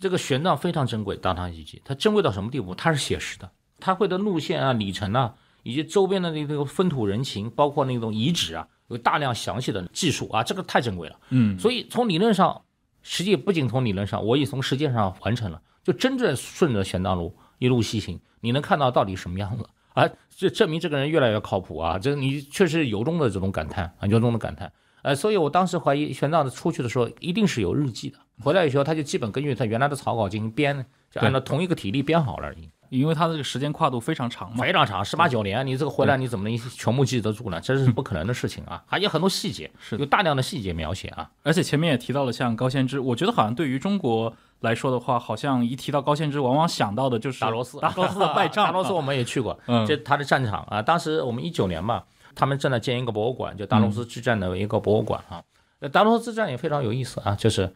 这个玄奘非常珍贵，大唐遗迹，它珍贵到什么地步？它是写实的，它会的路线啊、里程啊，以及周边的那个风土人情，包括那种遗址啊，有大量详细的技术啊，这个太珍贵了。嗯。所以从理论上，实际不仅从理论上，我也从实践上完成了，就真正顺着玄奘路一路西行，你能看到到底什么样子。啊，这证明这个人越来越靠谱啊！这你确实由衷的这种感叹，啊，由衷的感叹。呃，所以我当时怀疑玄奘出去的时候一定是有日记的，回来以后他就基本根据他原来的草稿进行编，就按照同一个体例编好了而已。因为他这个时间跨度非常长嘛，非常长，十八九年，你这个回来你怎么能全部记得住呢？这是不可能的事情啊！还有很多细节，有大量的细节描写啊！而且前面也提到了，像高先知，我觉得好像对于中国来说的话，好像一提到高先知，往往想到的就是打罗斯，打罗斯的败仗，打罗斯我们也去过，嗯，这他的战场啊，当时我们一九年嘛，他们正在建一个博物馆，就大罗斯之战的一个博物馆啊，呃，大罗斯之战也非常有意思啊，就是。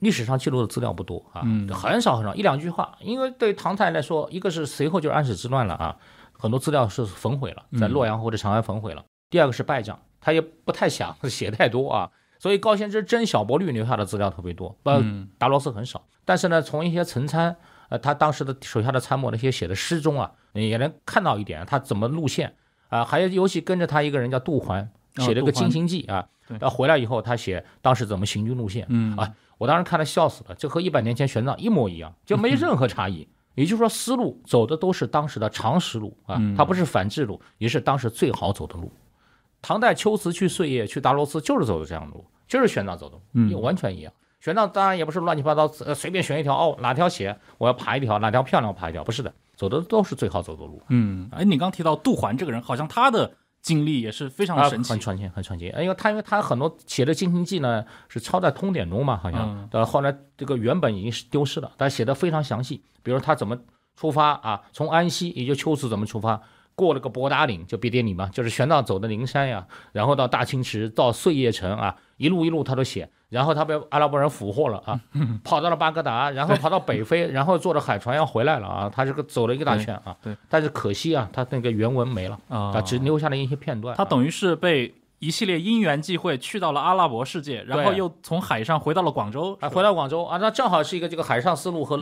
历史上记录的资料不多啊，很少很少一两句话。因为对唐太来说，一个是随后就是安史之乱了啊，很多资料是焚毁了，在洛阳或者长安焚毁了。第二个是败将，他也不太想写太多啊，所以高仙芝征小薄律留下的资料特别多，嗯，达罗斯很少。但是呢，从一些陈参，呃，他当时的手下的参谋那些写的诗中啊，也能看到一点他怎么路线啊，还有尤其跟着他一个人叫杜环，写了个《金行记》啊，然后回来以后他写当时怎么行军路线，嗯啊。我当时看了笑死了，这和一百年前玄奘一模一样，就没任何差异。也就是说，思路走的都是当时的常识路啊，它不是反智路，也是当时最好走的路。唐代秋瓷去碎叶去达罗斯就是走的这样的路，就是玄奘走的，嗯，完全一样。玄奘当然也不是乱七八糟呃随便选一条哦哪条写我要爬一条哪条漂亮我爬一条，不是的，走的都是最好走的路。嗯，哎，你刚提到杜环这个人，好像他的。经历也是非常神奇，很传奇，很传奇。因为他，因为他很多写的《进心记》呢，是抄在《通典》中嘛，好像，呃，后来这个原本已经是丢失了，但写的非常详细，比如他怎么出发啊，从安西，也就秋瓷怎么出发。过了个博达岭，就别迭你嘛，就是玄奘走的灵山呀，然后到大清池，到碎叶城啊，一路一路他都写，然后他被阿拉伯人俘获了啊，跑到了巴格达，然后跑到北非，然后坐着海船要回来了啊，他这个走了一个大圈啊，对，但是可惜啊，他那个原文没了啊，只留下了一些片段，他等于是被。一系列因缘际会，去到了阿拉伯世界，然后又从海上回到了广州，回到广州啊，那正好是一个这个海上丝路和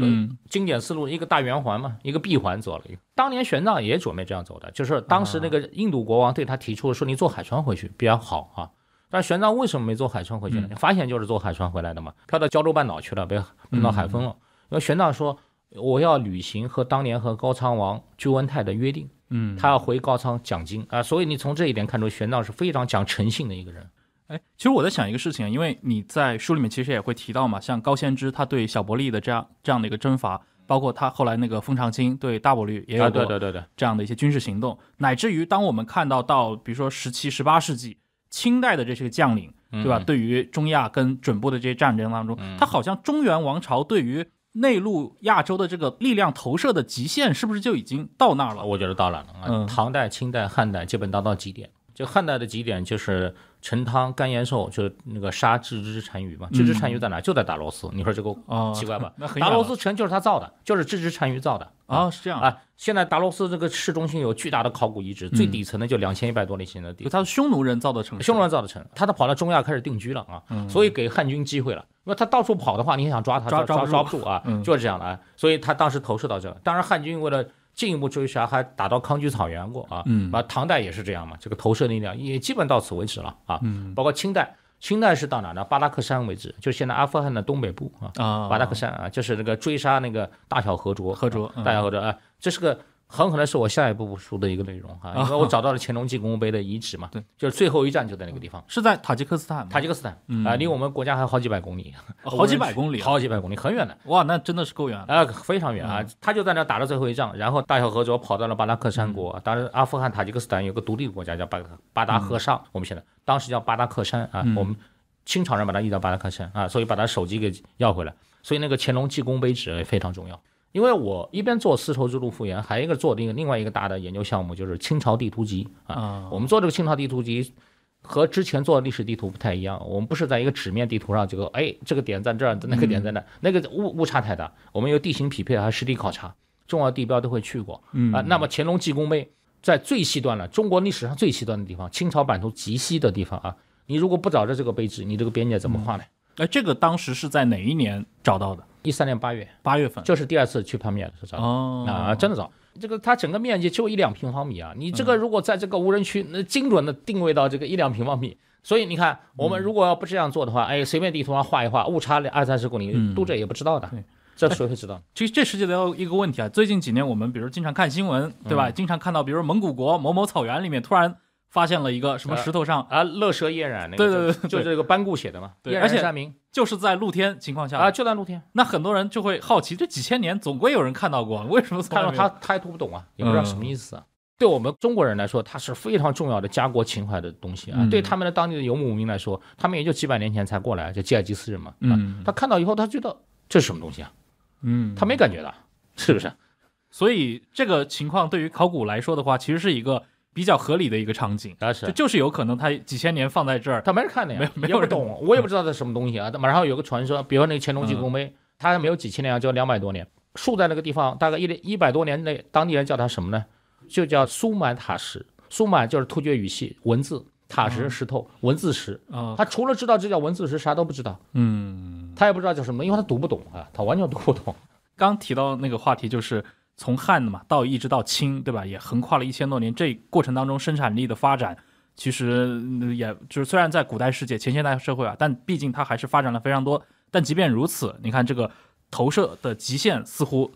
经典丝路一个大圆环嘛，一个闭环走了一个。当年玄奘也准备这样走的，就是当时那个印度国王对他提出说，你坐海船回去比较好啊。但玄奘为什么没坐海船回去呢？发现就是坐海船回来的嘛，漂到胶州半岛去了，被碰到海风了。因为玄奘说。我要履行和当年和高昌王朱文泰的约定，嗯，他要回高昌讲经啊，所以你从这一点看出玄奘是非常讲诚信的一个人。哎，其实我在想一个事情，因为你在书里面其实也会提到嘛，像高仙芝他对小伯利的这样这样的一个征伐，包括他后来那个封常清对大伯律也有过对对对对，这样的一些军事行动，乃至于当我们看到到比如说十七、十八世纪清代的这些将领，对吧？对于中亚跟准部的这些战争当中，他好像中原王朝对于。内陆亚洲的这个力量投射的极限是不是就已经到那儿了？我觉得到了了啊。唐代、清代、汉代基本达到极点。就汉代的极点就是。陈汤、干延寿就是那个杀郅支单于嘛？郅支单于在哪？就在达罗斯。你说这个奇怪吧？达罗斯城就是他造的，就是郅支单于造的。啊，是这样啊。现在达罗斯这个市中心有巨大的考古遗址，最底层的就两千一百多年前的地。他是匈奴人造的城，匈奴人造的城，他都跑到中亚开始定居了啊。所以给汉军机会了，那他到处跑的话，你想抓他抓抓不住啊，就是这样的啊。所以他当时投射到这当然，汉军为了进一步追杀还打到康居草原过啊，嗯，啊，唐代也是这样嘛，这个投射力量也基本到此为止了啊，嗯，包括清代，清代是到哪呢？巴拉克山为止，就现在阿富汗的东北部啊，啊，巴拉克山啊，就是那个追杀那个大小和卓，和卓，大小和卓啊，这是个。很可能是我下一步书的一个内容哈，因为我找到了乾隆纪功碑的遗址嘛，对，就是最后一站就在那个地方，是在塔吉克斯坦，塔吉克斯坦啊，离我们国家还有好几百公里，好几百公里，好几百公里，很远的，哇，那真的是够远啊，非常远啊，他就在那打了最后一仗，然后大小和卓跑到了巴达克山国，当时阿富汗塔吉克斯坦有个独立国家叫巴巴达克上，我们现在当时叫巴达克山啊，我们清朝人把它译到巴达克山啊，所以把它手机给要回来，所以那个乾隆纪功碑址也非常重要。因为我一边做丝绸之路复原，还一个做另个另外一个大的研究项目，就是清朝地图集啊。我们做这个清朝地图集，和之前做的历史地图不太一样。我们不是在一个纸面地图上，这个哎，这个点在这儿，那个点在那，那个误误差太大。我们有地形匹配，还实地考察，重要地标都会去过啊。那么乾隆济功碑在最西端了，中国历史上最西端的地方，清朝版图极西的地方啊。你如果不找着这个碑址，你这个边界怎么画呢？哎，这个当时是在哪一年找到的？一三年八月，八月份就是第二次去拍卖了，是吧？哦，啊，真的早，这个它整个面积就一两平方米啊，你这个如果在这个无人区，那精准的定位到这个一两平方米，所以你看，我们如果要不这样做的话，哎，随便地图上画一画，误差二三十公里，读者也不知道的，这谁会知道？这这涉及到一个问题啊，最近几年我们比如经常看新闻，对吧？经常看到比如蒙古国某某草原里面突然。发现了一个什么石头上啊？乐舍嫣染那个对对对，就这个班固写的嘛。对，而且就是在露天情况下啊，就在露天。那很多人就会好奇，这几千年总归有人看到过，为什么看到他他也读不懂啊？也不知道什么意思啊。对我们中国人来说，它是非常重要的家国情怀的东西啊。对他们的当地的游牧民来说，他们也就几百年前才过来，就吉尔吉斯人嘛。嗯，他看到以后，他觉得这是什么东西啊？嗯，他没感觉到，是不是？所以这个情况对于考古来说的话，其实是一个。比较合理的一个场景，就就是有可能他几千年放在这儿，他没人看的呀，没有没有人懂，我也不知道这什么东西啊。马上有个传说，比如说那个乾隆纪功碑，它没有几千年啊，就两百多年，竖在那个地方，大概一一百多年内，当地人叫它什么呢？就叫苏满塔石。苏满就是突厥语系文字，塔石石头文字石啊。他除了知道这叫文字石，啥都不知道。嗯，他也不知道叫什么，因为他读不懂啊，他完全读不懂。刚提到那个话题就是。从汉的嘛到一直到清，对吧？也横跨了一千多年。这过程当中，生产力的发展，其实也就是虽然在古代世界、前现代社会啊，但毕竟它还是发展了非常多。但即便如此，你看这个投射的极限似乎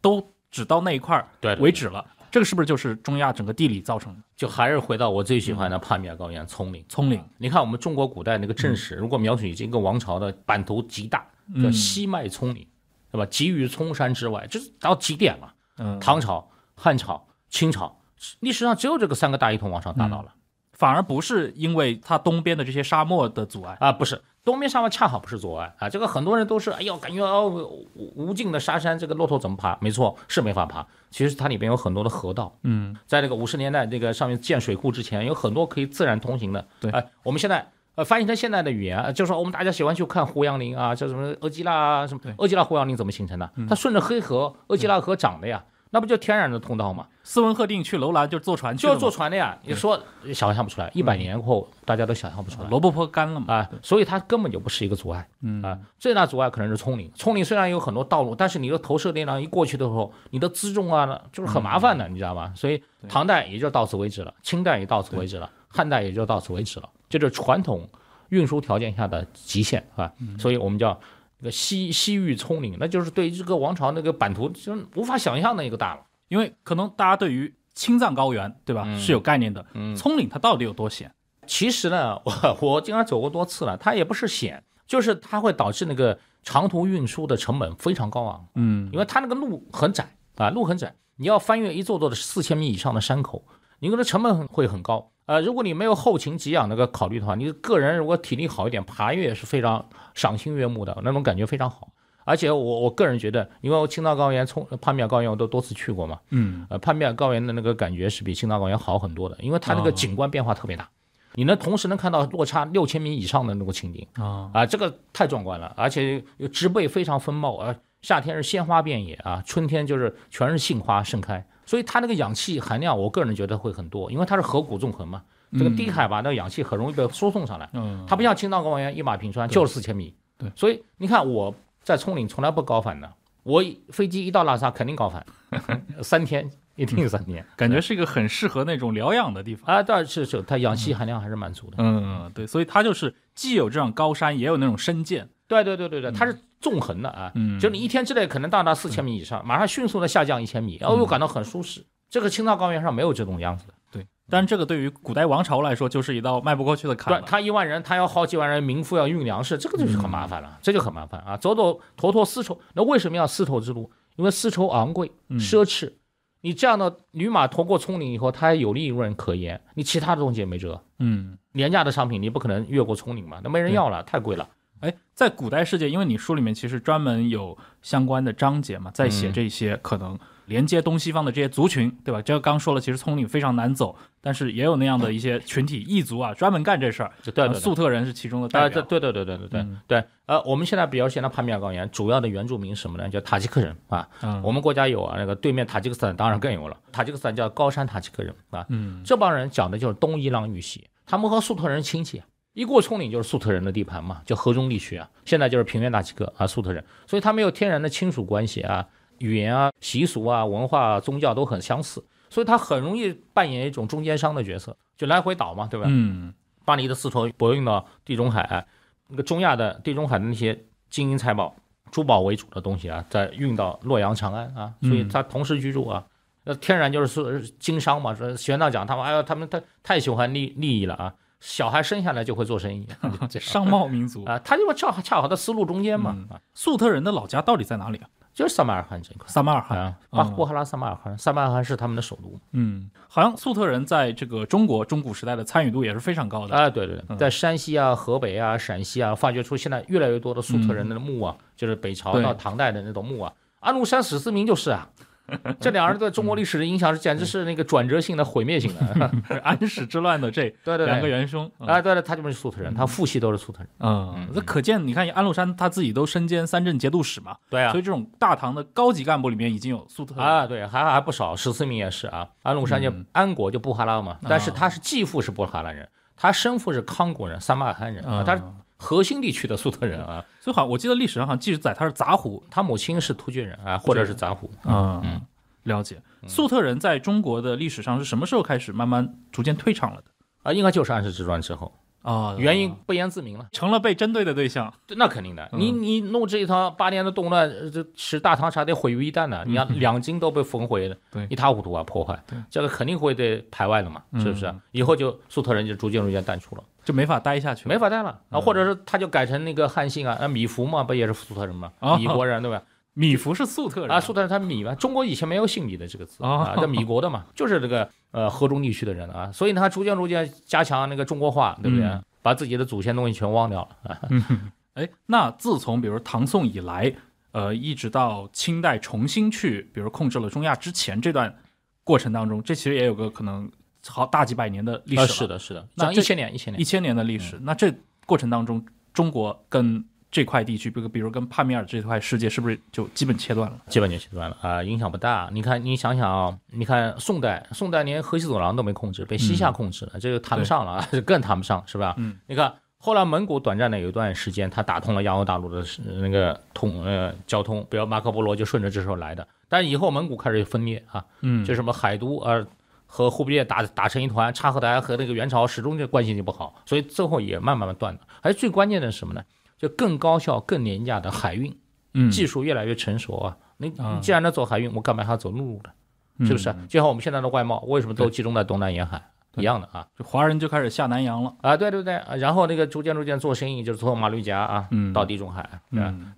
都只到那一块儿为止了。这个是不是就是中亚整个地理造成的？就还是回到我最喜欢的帕米尔高原，葱岭，葱岭。你看我们中国古代那个正史，如果描述一个王朝的版图极大，叫西麦葱岭，对吧？集于葱山之外，这是到极点了。嗯，唐朝、汉朝、清朝，历史上只有这个三个大一统王朝达到了，反而不是因为它东边的这些沙漠的阻碍啊，不是东边沙漠恰好不是阻碍啊，这个很多人都是哎呦，感觉无无尽的沙山，这个骆驼怎么爬？没错，是没法爬。其实它里边有很多的河道，嗯，在那个五十年代那个上面建水库之前，有很多可以自然通行的。对，哎，我们现在。呃，翻译成现在的语言，就是说我们大家喜欢去看胡杨林啊，叫什么额济纳啊，什么额济纳胡杨林怎么形成的？它顺着黑河、额济纳河长的呀，那不就天然的通道吗？斯文赫定去楼兰就坐船，去就是坐船的呀。你说想象不出来，一百年后大家都想象不出来，罗布泊干了嘛？啊，所以它根本就不是一个阻碍，嗯啊，最大阻碍可能是葱岭。葱岭虽然有很多道路，但是你的投射力量一过去的时候，你的辎重啊，就是很麻烦的，你知道吗？所以唐代也就到此为止了，清代也到此为止了，汉代也就到此为止了。就是传统运输条件下的极限，是吧？所以我们叫那个西西域葱岭，那就是对这个王朝那个版图，就是无法想象的一个大了。因为可能大家对于青藏高原，对吧，是有概念的。葱岭它到底有多险？其实呢，我我经常走过多次了。它也不是险，就是它会导致那个长途运输的成本非常高昂。嗯，因为它那个路很窄啊，路很窄，你要翻越一座座的四千米以上的山口，你可能成本会很高。呃，如果你没有后勤给养那个考虑的话，你个人如果体力好一点，爬越是非常赏心悦目的那种感觉非常好。而且我我个人觉得，因为我青藏高原、从帕米尔高原我都多次去过嘛，嗯，呃，帕米尔高原的那个感觉是比青藏高原好很多的，因为它那个景观变化特别大，你能同时能看到落差六千米以上的那个情景啊啊，这个太壮观了，而且植被非常丰茂，呃，夏天是鲜花遍野啊，春天就是全是杏花盛开。所以它那个氧气含量，我个人觉得会很多，因为它是河谷纵横嘛，这个低海拔，的氧气很容易被输送上来。嗯，它不像青藏高原一马平川，就是四千米。对，所以你看我在葱岭从来不高反的，我飞机一到拉萨肯定高反，三天一定三天，感觉是一个很适合那种疗养的地方。啊，但是是，它氧气含量还是蛮足的。嗯，对，所以它就是既有这样高山，也有那种深涧。对对对对对，它是。纵横的啊，就你一天之内可能到达四千米以上，马上迅速的下降一千米，然后又感到很舒适。这个青藏高原上没有这种样子的。对，但这个对于古代王朝来说，就是一道迈不过去的坎。对，他一万人，他要好几万人，民夫要运粮食，这个就是很麻烦了，这就很麻烦啊。走走驮驮丝绸，那为什么要丝绸之路？因为丝绸昂贵奢侈，你这样的驴马驮过葱岭以后，它还有利润可言，你其他的东西也没辙。嗯，廉价的商品你不可能越过葱岭嘛，那没人要了，太贵了。哎，在古代世界，因为你书里面其实专门有相关的章节嘛，在写这些可能连接东西方的这些族群，对吧？就刚说了，其实葱岭非常难走，但是也有那样的一些群体、异族啊，专门干这事儿。对，粟特人是其中的代表。对，对，对，对，对，对，对，对。呃，我们现在比较新的帕米尔高原主要的原住民什么呢？叫塔吉克人啊。嗯。我们国家有啊，那个对面塔吉克斯坦当然更有了，塔吉克斯坦叫高山塔吉克人啊。嗯。这帮人讲的就是东伊朗语系，他们和粟特人亲戚。一过冲岭就是粟特人的地盘嘛，叫河中地区啊，现在就是平原那几个啊，粟特人，所以他们有天然的亲属关系啊，语言啊、习俗啊、文化、宗教都很相似，所以他很容易扮演一种中间商的角色，就来回倒嘛，对吧？嗯，巴黎的丝绸博运到地中海，那个中亚的地中海的那些金银财宝、珠宝为主的东西啊，再运到洛阳、长安啊，所以他同时居住啊，那天然就是说经商嘛。说玄奘讲他们，哎呦，他们太太喜欢利利益了啊。小孩生下来就会做生意，商贸民族啊，他就恰恰好在丝路中间嘛。粟特人的老家到底在哪里啊？就是撒马尔罕这块。撒马尔罕啊，布哈拉、撒马尔罕、撒马尔罕是他们的首都。嗯，好像粟特人在这个中国中古时代的参与度也是非常高的。哎，对对，在山西啊、河北啊、陕西啊，发掘出现在越来越多的粟特人的墓啊，就是北朝到唐代的那种墓啊。安禄山、史思明就是啊。这两人对中国历史的影响是，简直是那个转折性的、毁灭性的。安史之乱的这对两个元凶啊，对对，他就是粟特人，他父系都是粟特人。嗯，那可见你看安禄山他自己都身兼三镇节度使嘛，对啊，所以这种大唐的高级干部里面已经有粟特啊，对，还还不少，十四名也是啊。安禄山就安国就布哈拉嘛，但是他是继父是布哈拉人，他生父是康国人、撒马尔罕人，他。核心地区的粟特人啊，所以好，我记得历史上好像记载他是杂胡，他母亲是突厥人啊，或者是杂胡。嗯，了解。粟特人在中国的历史上是什么时候开始慢慢逐渐退场了的啊？应该就是安史之乱之后。啊，原因不言自明了，成了被针对的对象。那肯定的，你你弄这一套八年的动乱，这使大唐啥得毁于一旦呢？你要两京都被焚毁了，对，一塌糊涂啊，破坏。对，这个肯定会对排外的嘛，是不是？以后就粟特人就逐渐逐渐淡出了，就没法待下去，没法待了啊，或者是他就改成那个汉姓啊，那米芾嘛，不也是粟特人嘛，米国人对吧？米芾是粟特人啊，粟特人他米嘛，中国以前没有姓米的这个字。啊，叫米国的嘛，就是这个呃河中地区的人啊，所以他逐渐逐渐加强那个中国化，对不对？把自己的祖先东西全忘掉了。哎，那自从比如唐宋以来，呃，一直到清代重新去，比如控制了中亚之前这段过程当中，这其实也有个可能好大几百年的历史了。是的，是的，那一千年，一千年，一千年的历史，那这过程当中，中国跟。这块地区，比如比如跟帕米尔这块，世界是不是就基本切断了？基本就切断了啊，影响不大。你看，你想想啊，你看宋代，宋代连河西走廊都没控制，被西夏控制了，这个谈不上了，更谈不上，是吧？嗯。你看后来蒙古短暂的有一段时间，他打通了亚欧大陆的那个通呃交通，比如马可波罗就顺着这时候来的。但以后蒙古开始分裂啊，嗯，就什么海都啊和忽必烈打打成一团，察合台和那个元朝始终就关系就不好，所以最后也慢慢断了。而最关键的是什么呢？就更高效、更廉价的海运，技术越来越成熟啊！你既然能走海运，我干嘛还要走陆路呢？是不是？就像我们现在的外贸，为什么都集中在东南沿海一样的啊？就华人就开始下南洋了啊！对对对啊！然后那个逐渐逐渐做生意，就是从马六甲啊到地中海，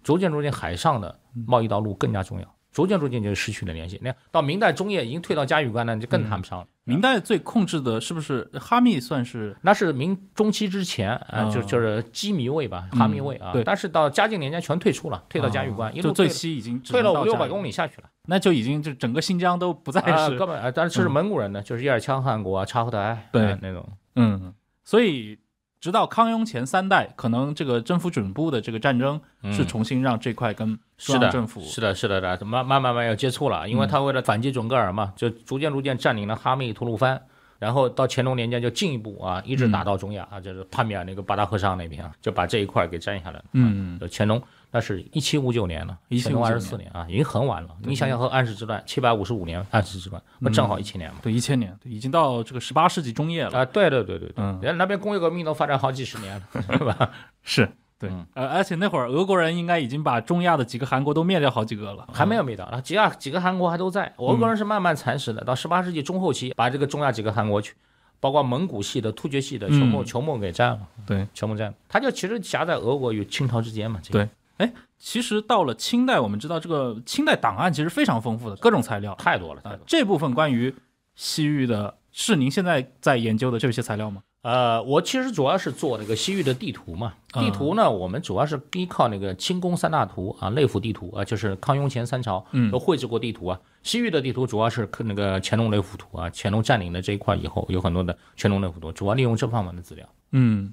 逐渐逐渐海上的贸易道路更加重要，逐渐逐渐就失去了联系。那到明代中叶已经退到嘉峪关呢，就更谈不上了。明代最控制的，是不是哈密？算是那是明中期之前，呃，就就是羁迷卫吧，哈密卫啊。对，但是到嘉靖年间全退出了，退到嘉峪关，一路最西已经退了五六百公里下去了，那就已经就整个新疆都不再是根本，但是是蒙古人的，就是叶尔羌汗国啊、察合台对那种，嗯，所以。直到康雍前三代，可能这个征服准部的这个战争是重新让这块跟是的政府是的，是的的，慢慢慢慢要接触了，因为他为了反击准格尔嘛，就逐渐逐渐占领了哈密、吐鲁番。然后到乾隆年间就进一步啊，一直打到中亚啊，就是帕米尔那个巴达河尚那边啊，就把这一块给占下来了。嗯，乾隆那是一七五九年了，乾隆二十四年啊，已经很晚了。你想想和安史之乱七百五十五年，安史之乱那正好一千年嘛？对，一千年，已经到这个十八世纪中叶了啊！对对对对对，人家那边工业革命都发展好几十年了，是吧？是。对，呃，而且那会儿，俄国人应该已经把中亚的几个韩国都灭掉好几个了，还没有灭掉，几亚几个韩国还都在。俄国人是慢慢蚕食的，到十八世纪中后期，把这个中亚几个韩国，去，包括蒙古系的、突厥系的，球莫球莫给占了。对，球莫占，他就其实夹在俄国与清朝之间嘛。对，哎，其实到了清代，我们知道这个清代档案其实非常丰富的，各种材料太多了。太多了。这部分关于西域的，是您现在在研究的这些材料吗？呃，我其实主要是做那个西域的地图嘛。地图呢，我们主要是依靠那个清宫三大图啊，内府地图啊，就是康雍乾三朝都绘制过地图啊。西域的地图主要是那个乾隆那幅图啊，乾隆占领了这一块以后有很多的乾隆那幅图，主要利用这方面的资料。嗯，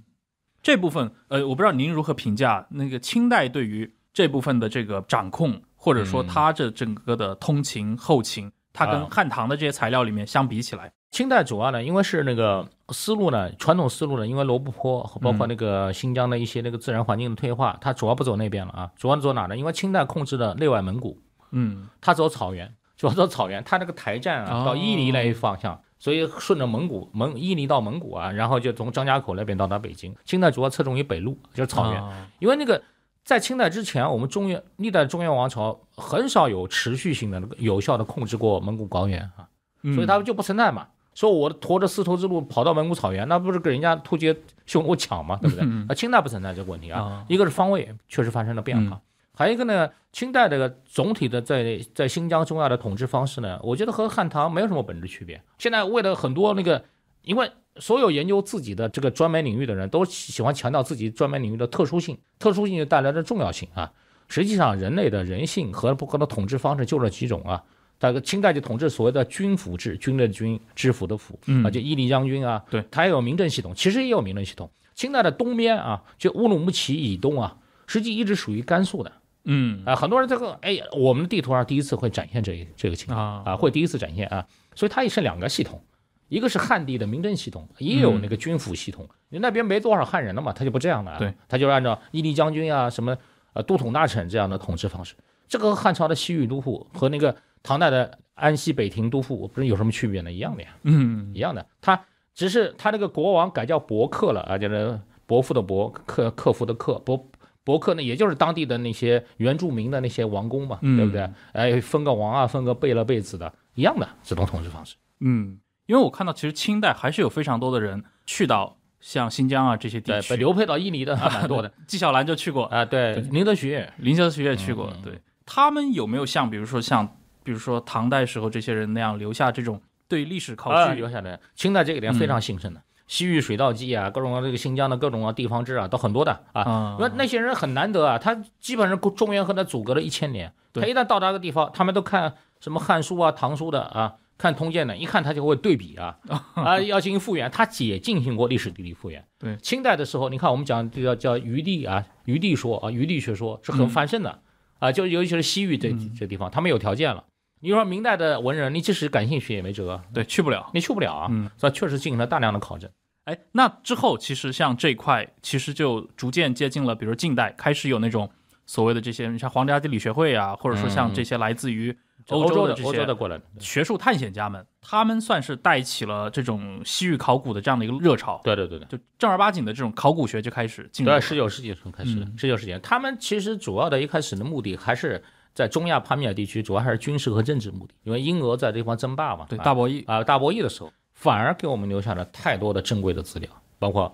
这部分呃，我不知道您如何评价那个清代对于这部分的这个掌控，或者说它这整个的通勤后勤，它跟汉唐的这些材料里面相比起来。清代主要呢，因为是那个思路呢，传统思路呢，因为罗布泊包括那个新疆的一些那个自然环境的退化，它主要不走那边了啊，主要走哪呢？因为清代控制的内外蒙古，嗯，它走草原，主要走草原，它那个台站啊，到伊犁那一方向，所以顺着蒙古蒙伊犁到蒙古啊，然后就从张家口那边到达北京。清代主要侧重于北路，就是草原，因为那个在清代之前，我们中原历代中原王朝很少有持续性的那个有效的控制过蒙古高原啊，所以他们就不存在嘛。说，我驮着丝绸之路跑到蒙古草原，那不是跟人家突厥、匈奴抢吗？对不对？那清代不存在这个问题啊。一个是方位确实发生了变化，还有一个呢，清代的总体的在在新疆、中亚的统治方式呢，我觉得和汉唐没有什么本质区别。现在为了很多那个，因为所有研究自己的这个专门领域的人都喜欢强调自己专门领域的特殊性，特殊性就带来的重要性啊。实际上，人类的人性和不同的统治方式就这几种啊。大概清代就统治所谓的军府制，军的军，知府的府，啊，就伊犁将军啊，对，它也有民政系统，其实也有民政系统。清代的东边啊，就乌鲁木齐以东啊，实际一直属于甘肃的，嗯，啊，很多人在说，哎，我们的地图上第一次会展现这一这个情况啊，会第一次展现啊，所以它也是两个系统，一个是汉地的民政系统，也有那个军府系统，你那边没多少汉人了嘛，他就不这样的，对，他就按照伊犁将军啊，什么呃，都统大臣这样的统治方式，这个汉朝的西域都护和那个。唐代的安西北庭都护不是有什么区别呢？一样的呀，嗯，一样的。他只是他那个国王改叫伯克了啊，就是伯父的伯，克克服的克。伯伯克呢，也就是当地的那些原住民的那些王公嘛，对不对？哎，封个王啊，封个贝勒、贝子的，一样的，这种统治方式。嗯，因为我看到其实清代还是有非常多的人去到像新疆啊这些地区，被流配到伊犁的还蛮多的。纪晓岚就去过啊，对，林则徐，林则徐也去过。对，他们有没有像比如说像。比如说唐代时候这些人那样留下这种对历史考据留下的，清代这个点非常兴盛的，西域水稻记啊，各种啊这个新疆的各种啊地方志啊都很多的啊，因为那些人很难得啊，他基本上中原和他阻隔了一千年，他一旦到达个地方，他们都看什么《汉书》啊、《唐书》的啊，看《通鉴》的一看他就会对比啊 啊，要进行复原，他也进行过历史地理复原。对，清代的时候，你看我们讲这叫叫余地啊，余地说啊，余地学说是很繁盛的啊，就尤其是西域这这地方，他们有条件了。你说明代的文人，你即使感兴趣也没辙，对，去不了，你去不了啊。嗯，所以确实进行了大量的考证。哎，那之后其实像这一块，其实就逐渐接近了，比如近代开始有那种所谓的这些，你像皇家地理学会啊，或者说像这些来自于欧洲的这些的过来的学术探险家们，他们算是带起了这种西域考古的这样的一个热潮。对对对对，就正儿八经的这种考古学就开始。对，十九世纪候开始，十九世纪，他们其实主要的一开始的目的还是。在中亚、帕米尔地区，主要还是军事和政治目的，因为英俄在这方争霸嘛，对大博弈啊，大博弈的时候，反而给我们留下了太多的珍贵的资料，包括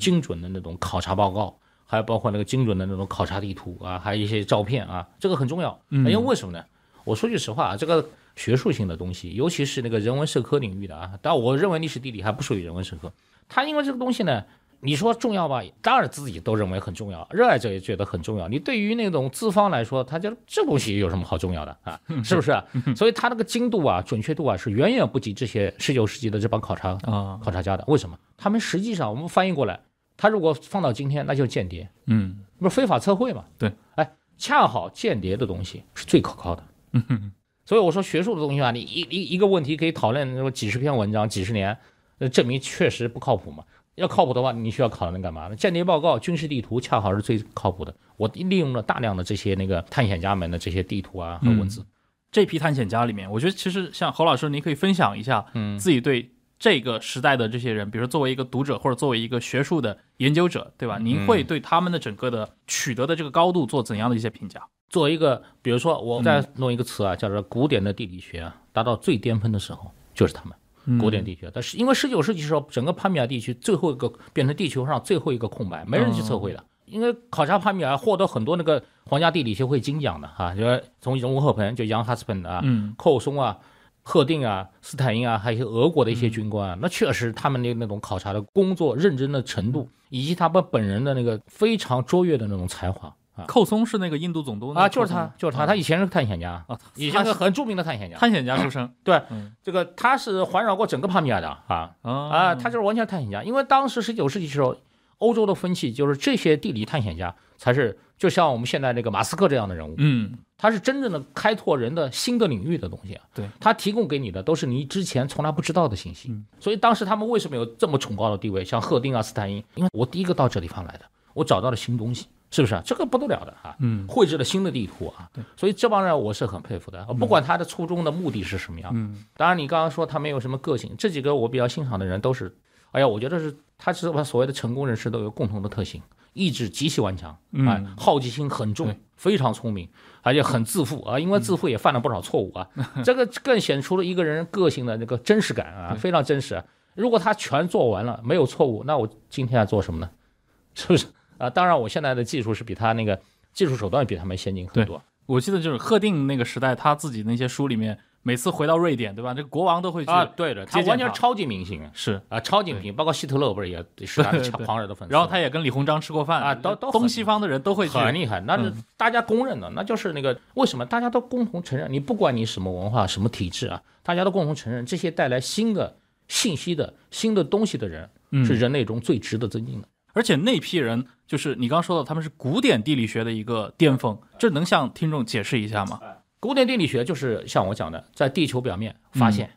精准的那种考察报告，还有包括那个精准的那种考察地图啊，还有一些照片啊，这个很重要，因为为什么呢？我说句实话啊，这个学术性的东西，尤其是那个人文社科领域的啊，但我认为历史地理还不属于人文社科，它因为这个东西呢。你说重要吧？当然自己都认为很重要，热爱者也觉得很重要。你对于那种资方来说，他觉得这东西有什么好重要的啊？是不是？所以他那个精度啊、准确度啊，是远远不及这些十九世纪的这帮考察啊、考察家的。为什么？他们实际上我们翻译过来，他如果放到今天，那就是间谍，嗯，不是非法测绘嘛？对。哎，恰好间谍的东西是最可靠的。嗯哼。所以我说学术的东西啊，你一一一个问题可以讨论么几十篇文章几十年，那证明确实不靠谱嘛。要靠谱的话，你需要的那干嘛？呢？间谍报告、军事地图恰好是最靠谱的。我利用了大量的这些那个探险家们的这些地图啊和文字。这批探险家里面，我觉得其实像侯老师，您可以分享一下，嗯，自己对这个时代的这些人，比如说作为一个读者或者作为一个学术的研究者，对吧？您会对他们的整个的取得的这个高度做怎样的一些评价？作为一个，比如说，我再弄一个词啊，叫做古典的地理学啊，达到最巅峰的时候就是他们。古典地区，但是因为十九世纪时候，整个帕米尔地区最后一个变成地球上最后一个空白，没人去测绘的。因为考察帕米尔获得很多那个皇家地理学会金奖的哈，就从荣赫本，就杨哈斯本啊、寇松啊、赫定啊、斯坦因啊，还有一些俄国的一些军官，那确实他们的那种考察的工作认真的程度，以及他们本人的那个非常卓越的那种才华。寇松是那个印度总督啊，就是他，就是他。他以前是探险家啊，以前是很著名的探险家，探险家出身。对，这个他是环绕过整个帕米尔的啊啊，他就是完全探险家。因为当时十九世纪时候，欧洲的风气就是这些地理探险家才是，就像我们现在那个马斯克这样的人物。嗯，他是真正的开拓人的新的领域的东西啊。对，他提供给你的都是你之前从来不知道的信息。所以当时他们为什么有这么崇高的地位？像赫丁啊、斯坦因，因为我第一个到这地方来的，我找到了新东西。是不是啊？这个不得了的啊！嗯，绘制了新的地图啊。对，所以这帮人我是很佩服的。不管他的初衷的目的是什么样，嗯，当然你刚刚说他没有什么个性，这几个我比较欣赏的人都是。哎呀，我觉得是，他是把所谓的成功人士都有共同的特性：意志极其顽强，嗯，好奇心很重，非常聪明，而且很自负啊。因为自负也犯了不少错误啊。这个更显出了一个人个性的那个真实感啊，非常真实。如果他全做完了没有错误，那我今天要做什么呢？是不是？啊，当然，我现在的技术是比他那个技术手段比他们先进很多。我记得就是赫定那个时代，他自己那些书里面，每次回到瑞典，对吧？这国王都会去啊，对的，他完全超级明星啊。是啊，超级明星，包括希特勒不是也是狂热的粉丝？然后他也跟李鸿章吃过饭啊，都都东西方的人都会去，很厉害，那是大家公认的。那就是那个为什么大家都共同承认，你不管你什么文化、什么体制啊，大家都共同承认，这些带来新的信息的、新的东西的人，是人类中最值得尊敬的。而且那批人。就是你刚说到他们是古典地理学的一个巅峰，这能向听众解释一下吗？古典地理学就是像我讲的，在地球表面发现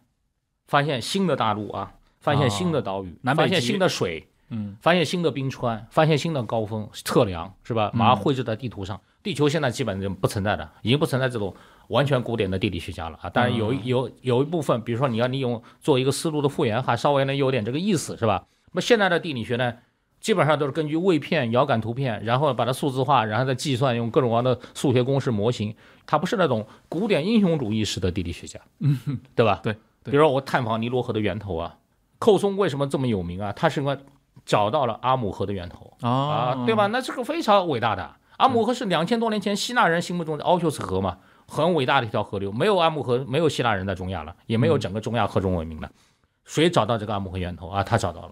发现新的大陆啊，发现新的岛屿，发现新的水，嗯，发现新的冰川，发现新的高峰，测量是吧？马上绘制在地图上。地球现在基本就不存在的，已经不存在这种完全古典的地理学家了啊。当然有有有一部分，比如说你要利用做一个思路的复原，还稍微能有点这个意思，是吧？那么现在的地理学呢？基本上都是根据位片、遥感图片，然后把它数字化，然后再计算，用各种各样的数学公式模型。他不是那种古典英雄主义式的地理学家，嗯，对吧？对，比如说我探访尼罗河的源头啊，寇松为什么这么有名啊？他是因为找到了阿姆河的源头啊？对吧？那这个非常伟大的阿姆河是两千多年前希腊人心目中的奥修斯河嘛，很伟大的一条河流。没有阿姆河，没有希腊人在中亚了，也没有整个中亚河中文明了。谁找到这个阿姆河源头啊？他找到了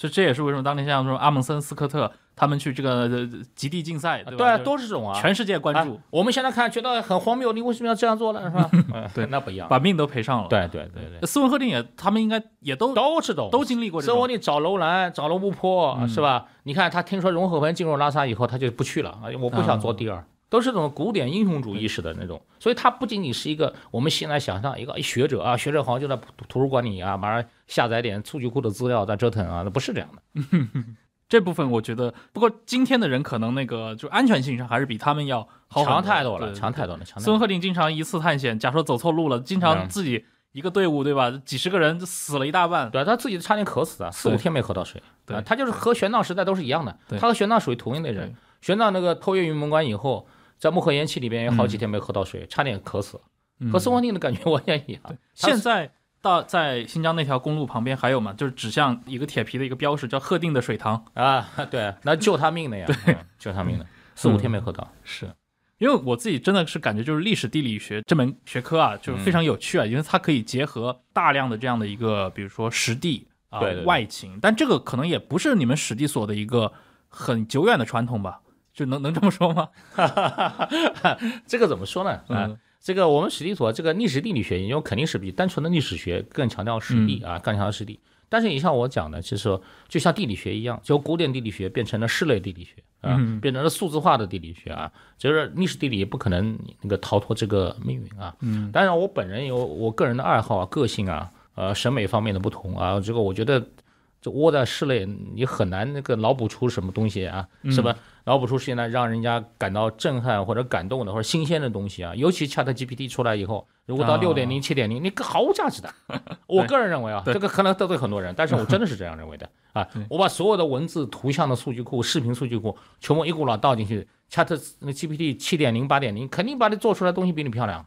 所以这也是为什么当年像说阿蒙森、斯科特他们去这个极地竞赛，对吧？都是这种啊，全世界关注。我们现在看觉得很荒谬，你为什么要这样做呢？是吧？对，那不一样，把命都赔上了。对对对对，斯文赫定也，他们应该也都都是都经历过。斯文赫定找楼兰，找罗布泊，是吧？你看他听说融合魂进入拉萨以后，他就不去了啊，我不想做第二。都是那种古典英雄主义式的那种，所以他不仅仅是一个我们现在想象一个学者啊，学者好像就在图书馆里啊，马上下载点数据库的资料在折腾啊，那不是这样的。这部分我觉得，不过今天的人可能那个就安全性上还是比他们要强太多了，强太多了。孙鹤定经常一次探险，假说走错路了，经常自己一个队伍对吧，几十个人就死了一大半。对他自己差点渴死啊，四五天没喝到水。对他就是和玄奘时代都是一样的，他和玄奘属于同一类人。玄奘那个偷越云门关以后。在木河盐气里边，有好几天没喝到水，差点渴死了。和宋贺定的感觉完全一样。现在到在新疆那条公路旁边还有吗？就是指向一个铁皮的一个标识，叫鹤定的水塘啊。对，那救他命的呀。对，救他命的，四五天没喝到。是，因为我自己真的是感觉，就是历史地理学这门学科啊，就是非常有趣啊，因为它可以结合大量的这样的一个，比如说实地啊、外情，但这个可能也不是你们史地所的一个很久远的传统吧。就能能这么说吗？这个怎么说呢？啊，这个我们史蒂所这个历史地理学研究肯定是比单纯的历史学更强调实地啊，更强调实地。但是你像我讲的，其实就像地理学一样，就古典地理学变成了室内地理学啊，变成了数字化的地理学啊，就是历史地理也不可能那个逃脱这个命运啊。嗯，当然我本人有我个人的爱好啊、个性啊、呃审美方面的不同啊，这个我觉得就窝在室内，你很难那个脑补出什么东西啊，是吧？脑补出现呢，让人家感到震撼或者感动的或者新鲜的东西啊！尤其 Chat GPT 出来以后，如果到六点零、七点零，你毫无价值的。我个人认为啊，这个可能得罪很多人，但是我真的是这样认为的 啊！我把所有的文字、图像的数据库、视频数据库全部一股脑倒进去，Chat GPT 七点零、八点零，肯定把你做出来东西比你漂亮。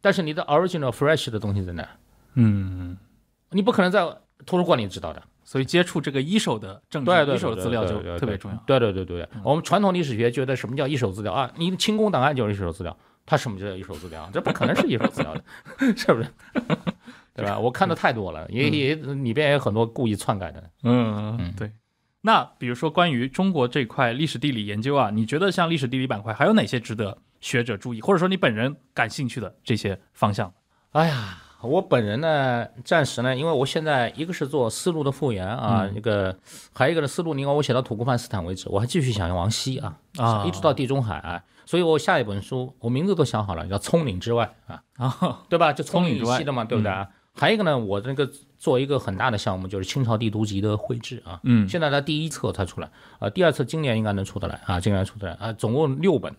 但是你的 original fresh 的东西在哪？嗯，你不可能在图书馆里知道的。所以接触这个一手的证据、一手的资料就特别重要。对对对对对，我们传统历史学觉得什么叫一手资料啊？你清宫档案就是一手资料，它什么叫一手资料？这不可能是一手资料的，是不是？对吧？我看的太多了，也也里边也有很多故意篡改的。嗯，对。那比如说关于中国这块历史地理研究啊，你觉得像历史地理板块还有哪些值得学者注意，或者说你本人感兴趣的这些方向？哎呀。我本人呢，暂时呢，因为我现在一个是做丝路的复原啊，这个还有一个呢，丝路，你看我写到土库曼斯坦为止，我还继续想往西啊，啊，一直到地中海，啊，所以我下一本书我名字都想好了，叫《葱岭之外》啊，啊，对吧？就葱岭西的嘛，对不对？还一个呢，我那个做一个很大的项目，就是清朝帝都集的绘制啊，嗯，现在它第一册才出来，呃，第二册今年应该能出得来啊，今年出得来啊，总共六本，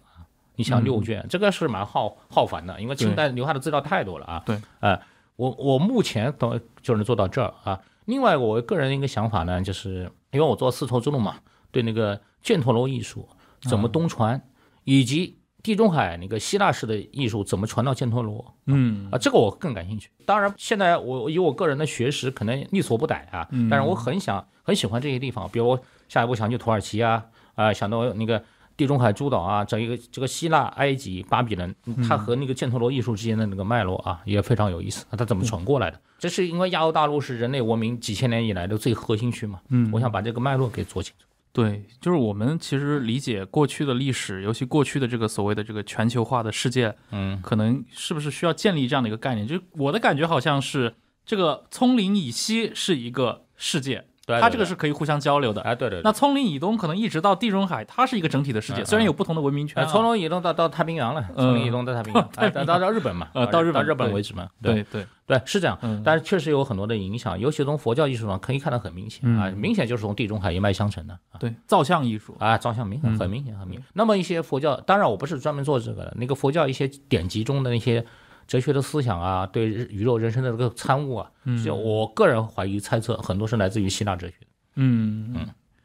你想六卷，这个是蛮耗耗繁的，因为清代留下的资料太多了啊，对，呃。我我目前都就能做到这儿啊。另外，我个人一个想法呢，就是因为我做丝绸之路嘛，对那个犍陀罗艺术怎么东传，以及地中海那个希腊式的艺术怎么传到犍陀罗，嗯啊，这个我更感兴趣。当然，现在我以我个人的学识可能力所不逮啊，但是我很想很喜欢这些地方，比如下一步想去土耳其啊啊，想到那个。地中海诸岛啊，整一个这个希腊、埃及、巴比伦，它和那个犍陀罗艺术之间的那个脉络啊，也非常有意思。它怎么传过来的？这是因为亚欧大陆是人类文明几千年以来的最核心区嘛？嗯，我想把这个脉络给做清楚。对，就是我们其实理解过去的历史，尤其过去的这个所谓的这个全球化的世界，嗯，可能是不是需要建立这样的一个概念？就我的感觉好像是，这个葱岭以西是一个世界。它这个是可以互相交流的，哎，对对。那葱岭以东可能一直到地中海，它是一个整体的世界，虽然有不同的文明圈。丛林以东到到太平洋了，丛林以东到太平洋，到到日本嘛，到日本到日本为止嘛。对对对，是这样。但是确实有很多的影响，尤其从佛教艺术上可以看得很明显啊，明显就是从地中海一脉相承的。对，造像艺术啊，造像明很明显很明。那么一些佛教，当然我不是专门做这个，的，那个佛教一些典籍中的那些。哲学的思想啊，对宇宙人生的这个参悟啊，就我个人怀疑猜测，很多是来自于希腊哲学。嗯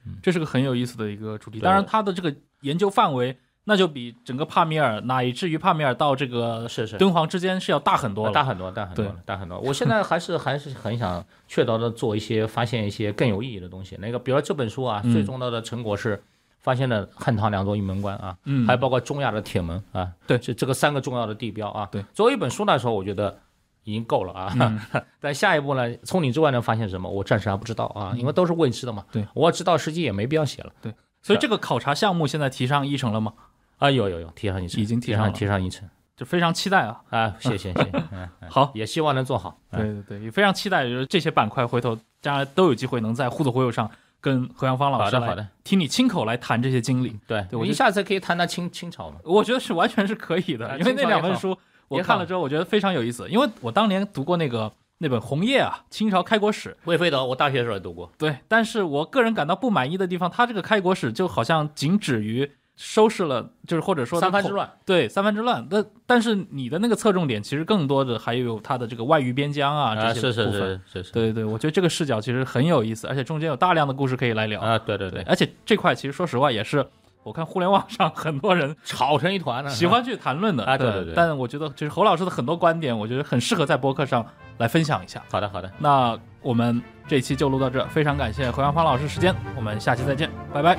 嗯，这是个很有意思的一个主题。当然，它的这个研究范围，那就比整个帕米尔，乃至于帕米尔到这个敦煌之间是要大很多，大很多，大很多，大很多。我现在还是还是很想确凿的做一些发现，一些更有意义的东西。那个，比如这本书啊，最重要的成果是。发现了汉唐两座玉门关啊，嗯，还包括中亚的铁门啊，对，这这个三个重要的地标啊，对，作为一本书来说，我觉得已经够了啊。嗯，但下一步呢，从你之外能发现什么，我暂时还不知道啊，因为都是未知的嘛。对，我知道，实际也没必要写了。对，所以这个考察项目现在提上议程了吗？啊，有有有，提上议程，已经提上提上议程，就非常期待啊！啊，谢谢谢，谢，嗯、好，也希望能做好。对对对，也非常期待，就是这些板块，回头将来都有机会能在互动会悠上。跟何阳芳老师的，听你亲口来谈这些经历，对，我一下子可以谈谈清清朝嘛，我觉得是完全是可以的，因为那两本书我看了之后，我觉得非常有意思，因为我当年读过那个那本《红叶》啊，《清朝开国史》，魏飞德，我大学时候也读过，对，但是我个人感到不满意的地方，他这个开国史就好像仅止于。收拾了，就是或者说三藩之乱，对三藩之乱。那但是你的那个侧重点，其实更多的还有他的这个外域边疆啊这些部分。是是是是。对对对，我觉得这个视角其实很有意思，而且中间有大量的故事可以来聊。啊对对对。而且这块其实说实话，也是我看互联网上很多人 吵成一团，喜欢去谈论的。啊对对对。但我觉得就是侯老师的很多观点，我觉得很适合在博客上来分享一下。好的好的，那我们这期就录到这，非常感谢侯阳芳老师时间，我们下期再见，拜拜。